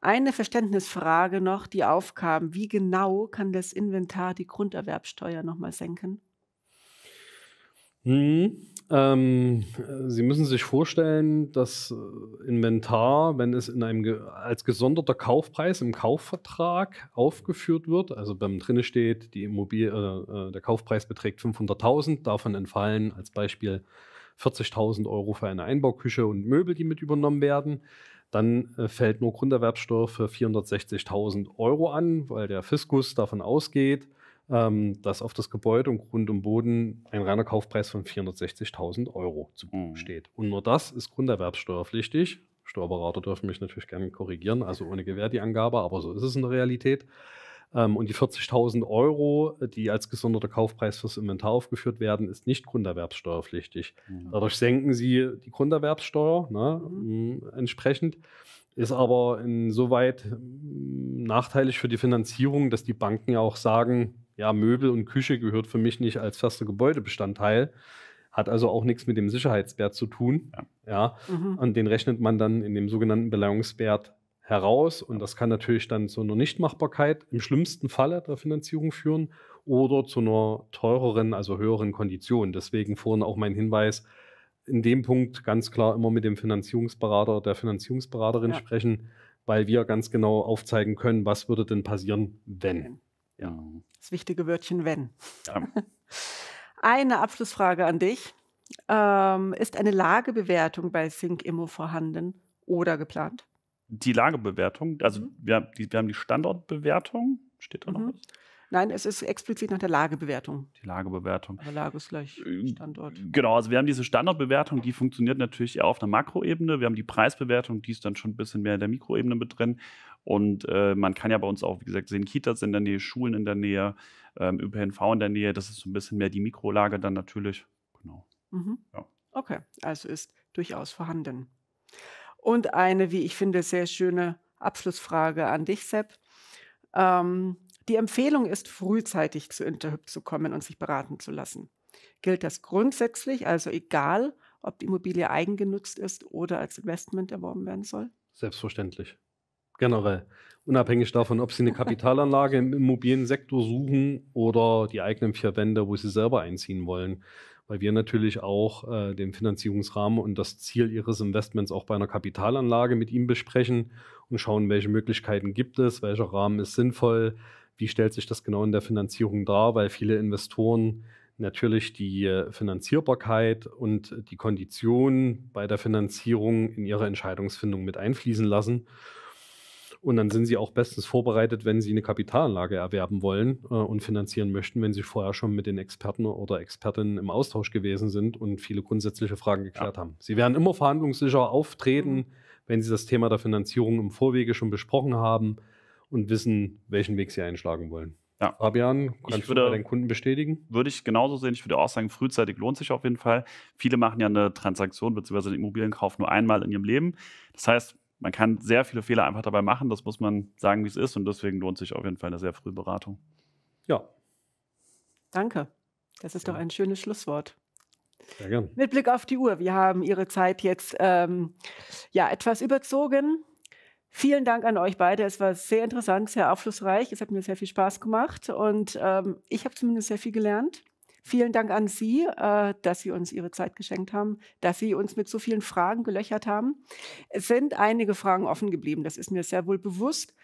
Eine Verständnisfrage noch, die aufkam, Wie genau kann das Inventar die Grunderwerbsteuer nochmal senken? Hm, ähm, Sie müssen sich vorstellen, dass äh, Inventar, wenn es in einem als gesonderter Kaufpreis im Kaufvertrag aufgeführt wird, also beim drinne steht, die Immobilie, äh, äh, der Kaufpreis beträgt 500.000, davon entfallen als Beispiel 40.000 Euro für eine Einbauküche und Möbel, die mit übernommen werden. Dann äh, fällt nur Grunderwerbsteuer für 460.000 Euro an, weil der Fiskus davon ausgeht, ähm, dass auf das Gebäude und Grund und Boden ein reiner Kaufpreis von 460.000 Euro zu buchen mhm. steht. Und nur das ist grunderwerbsteuerpflichtig. Steuerberater dürfen mich natürlich gerne korrigieren, also ohne Gewähr die Angabe, aber so ist es in der Realität. Ähm, und die 40.000 Euro, die als gesonderter Kaufpreis fürs Inventar aufgeführt werden, ist nicht grunderwerbsteuerpflichtig. Mhm. Dadurch senken sie die Grunderwerbsteuer ne, mhm. entsprechend ist aber insoweit ähm, nachteilig für die Finanzierung, dass die Banken ja auch sagen, ja, Möbel und Küche gehört für mich nicht als fester Gebäudebestandteil. Hat also auch nichts mit dem Sicherheitswert zu tun. Ja. ja. Mhm. Und den rechnet man dann in dem sogenannten Beleihungswert heraus. Und das kann natürlich dann zu einer Nichtmachbarkeit im schlimmsten Falle der Finanzierung führen oder zu einer teureren, also höheren Kondition. Deswegen vorhin auch mein Hinweis, in dem Punkt ganz klar immer mit dem Finanzierungsberater, der Finanzierungsberaterin ja. sprechen, weil wir ganz genau aufzeigen können, was würde denn passieren, wenn. Ja. Das wichtige Wörtchen wenn. Ja. Eine Abschlussfrage an dich. Ähm, ist eine Lagebewertung bei Sync Immo vorhanden oder geplant? Die Lagebewertung, also mhm. wir, haben die, wir, haben die Standortbewertung, steht da mhm. noch was? Nein, es ist explizit nach der Lagebewertung. Die Lagebewertung. Aber Lage ist gleich äh, Standort. Genau, also wir haben diese Standortbewertung, die funktioniert natürlich eher auf einer Makroebene. Wir haben die Preisbewertung, die ist dann schon ein bisschen mehr in der Mikroebene mit drin. Und äh, man kann ja bei uns auch, wie gesagt, sehen, Kitas in der Nähe, Schulen in der Nähe, ähm, ÖPNV in der Nähe. Das ist so ein bisschen mehr die Mikrolage dann natürlich. Genau. Mhm. Ja. Okay, also ist durchaus vorhanden. Und eine, wie ich finde, sehr schöne Abschlussfrage an dich, Sepp. Ähm, die Empfehlung ist, frühzeitig zu Interhyp zu kommen und sich beraten zu lassen. Gilt das grundsätzlich, also egal, ob die Immobilie eigengenutzt ist oder als Investment erworben werden soll? Selbstverständlich generell. Unabhängig davon, ob sie eine Kapitalanlage im Immobiliensektor suchen oder die eigenen vier Wände, wo sie selber einziehen wollen. Weil wir natürlich auch äh, den Finanzierungsrahmen und das Ziel ihres Investments auch bei einer Kapitalanlage mit ihnen besprechen und schauen, welche Möglichkeiten gibt es, welcher Rahmen ist sinnvoll, wie stellt sich das genau in der Finanzierung dar, weil viele Investoren natürlich die äh, Finanzierbarkeit und die Konditionen bei der Finanzierung in ihre Entscheidungsfindung mit einfließen lassen. Und dann sind sie auch bestens vorbereitet, wenn sie eine Kapitalanlage erwerben wollen äh, und finanzieren möchten, wenn sie vorher schon mit den Experten oder Expertinnen im Austausch gewesen sind und viele grundsätzliche Fragen geklärt ja. haben. Sie werden immer verhandlungssicher auftreten, mhm. wenn sie das Thema der Finanzierung im Vorwege schon besprochen haben und wissen, welchen Weg sie einschlagen wollen. Ja. Fabian, kannst ich würde, du bei den Kunden bestätigen? Würde ich genauso sehen. Ich würde auch sagen, frühzeitig lohnt sich auf jeden Fall. Viele machen ja eine Transaktion bzw. einen Immobilienkauf nur einmal in ihrem Leben. Das heißt, man kann sehr viele Fehler einfach dabei machen. Das muss man sagen, wie es ist. Und deswegen lohnt sich auf jeden Fall eine sehr frühe Beratung. Ja. Danke. Das ist ja. doch ein schönes Schlusswort. Sehr gern. Mit Blick auf die Uhr. Wir haben Ihre Zeit jetzt ähm, ja, etwas überzogen. Vielen Dank an euch beide. Es war sehr interessant, sehr aufschlussreich. Es hat mir sehr viel Spaß gemacht und ähm, ich habe zumindest sehr viel gelernt. Vielen Dank an Sie, äh, dass Sie uns Ihre Zeit geschenkt haben, dass Sie uns mit so vielen Fragen gelöchert haben. Es sind einige Fragen offen geblieben, das ist mir sehr wohl bewusst.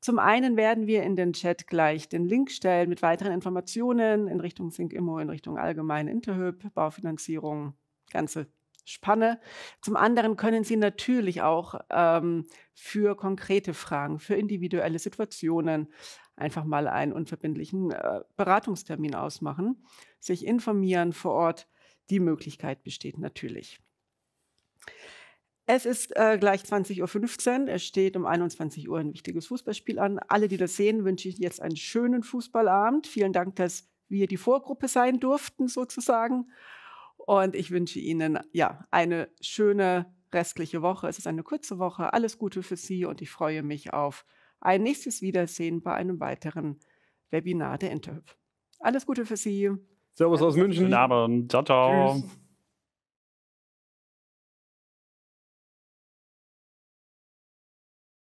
Zum einen werden wir in den Chat gleich den Link stellen mit weiteren Informationen in Richtung SyncImmo, in Richtung allgemein Interhyp, Baufinanzierung, ganze Spanne. Zum anderen können Sie natürlich auch ähm, für konkrete Fragen, für individuelle Situationen einfach mal einen unverbindlichen äh, Beratungstermin ausmachen sich informieren vor Ort. Die Möglichkeit besteht natürlich. Es ist äh, gleich 20.15 Uhr. Es steht um 21 Uhr ein wichtiges Fußballspiel an. Alle, die das sehen, wünsche ich jetzt einen schönen Fußballabend. Vielen Dank, dass wir die Vorgruppe sein durften, sozusagen. Und ich wünsche Ihnen ja eine schöne restliche Woche. Es ist eine kurze Woche. Alles Gute für Sie und ich freue mich auf ein nächstes Wiedersehen bei einem weiteren Webinar der Interhyp. Alles Gute für Sie. Servus aus München. Guten Abend. Ciao, ciao. Tschüss.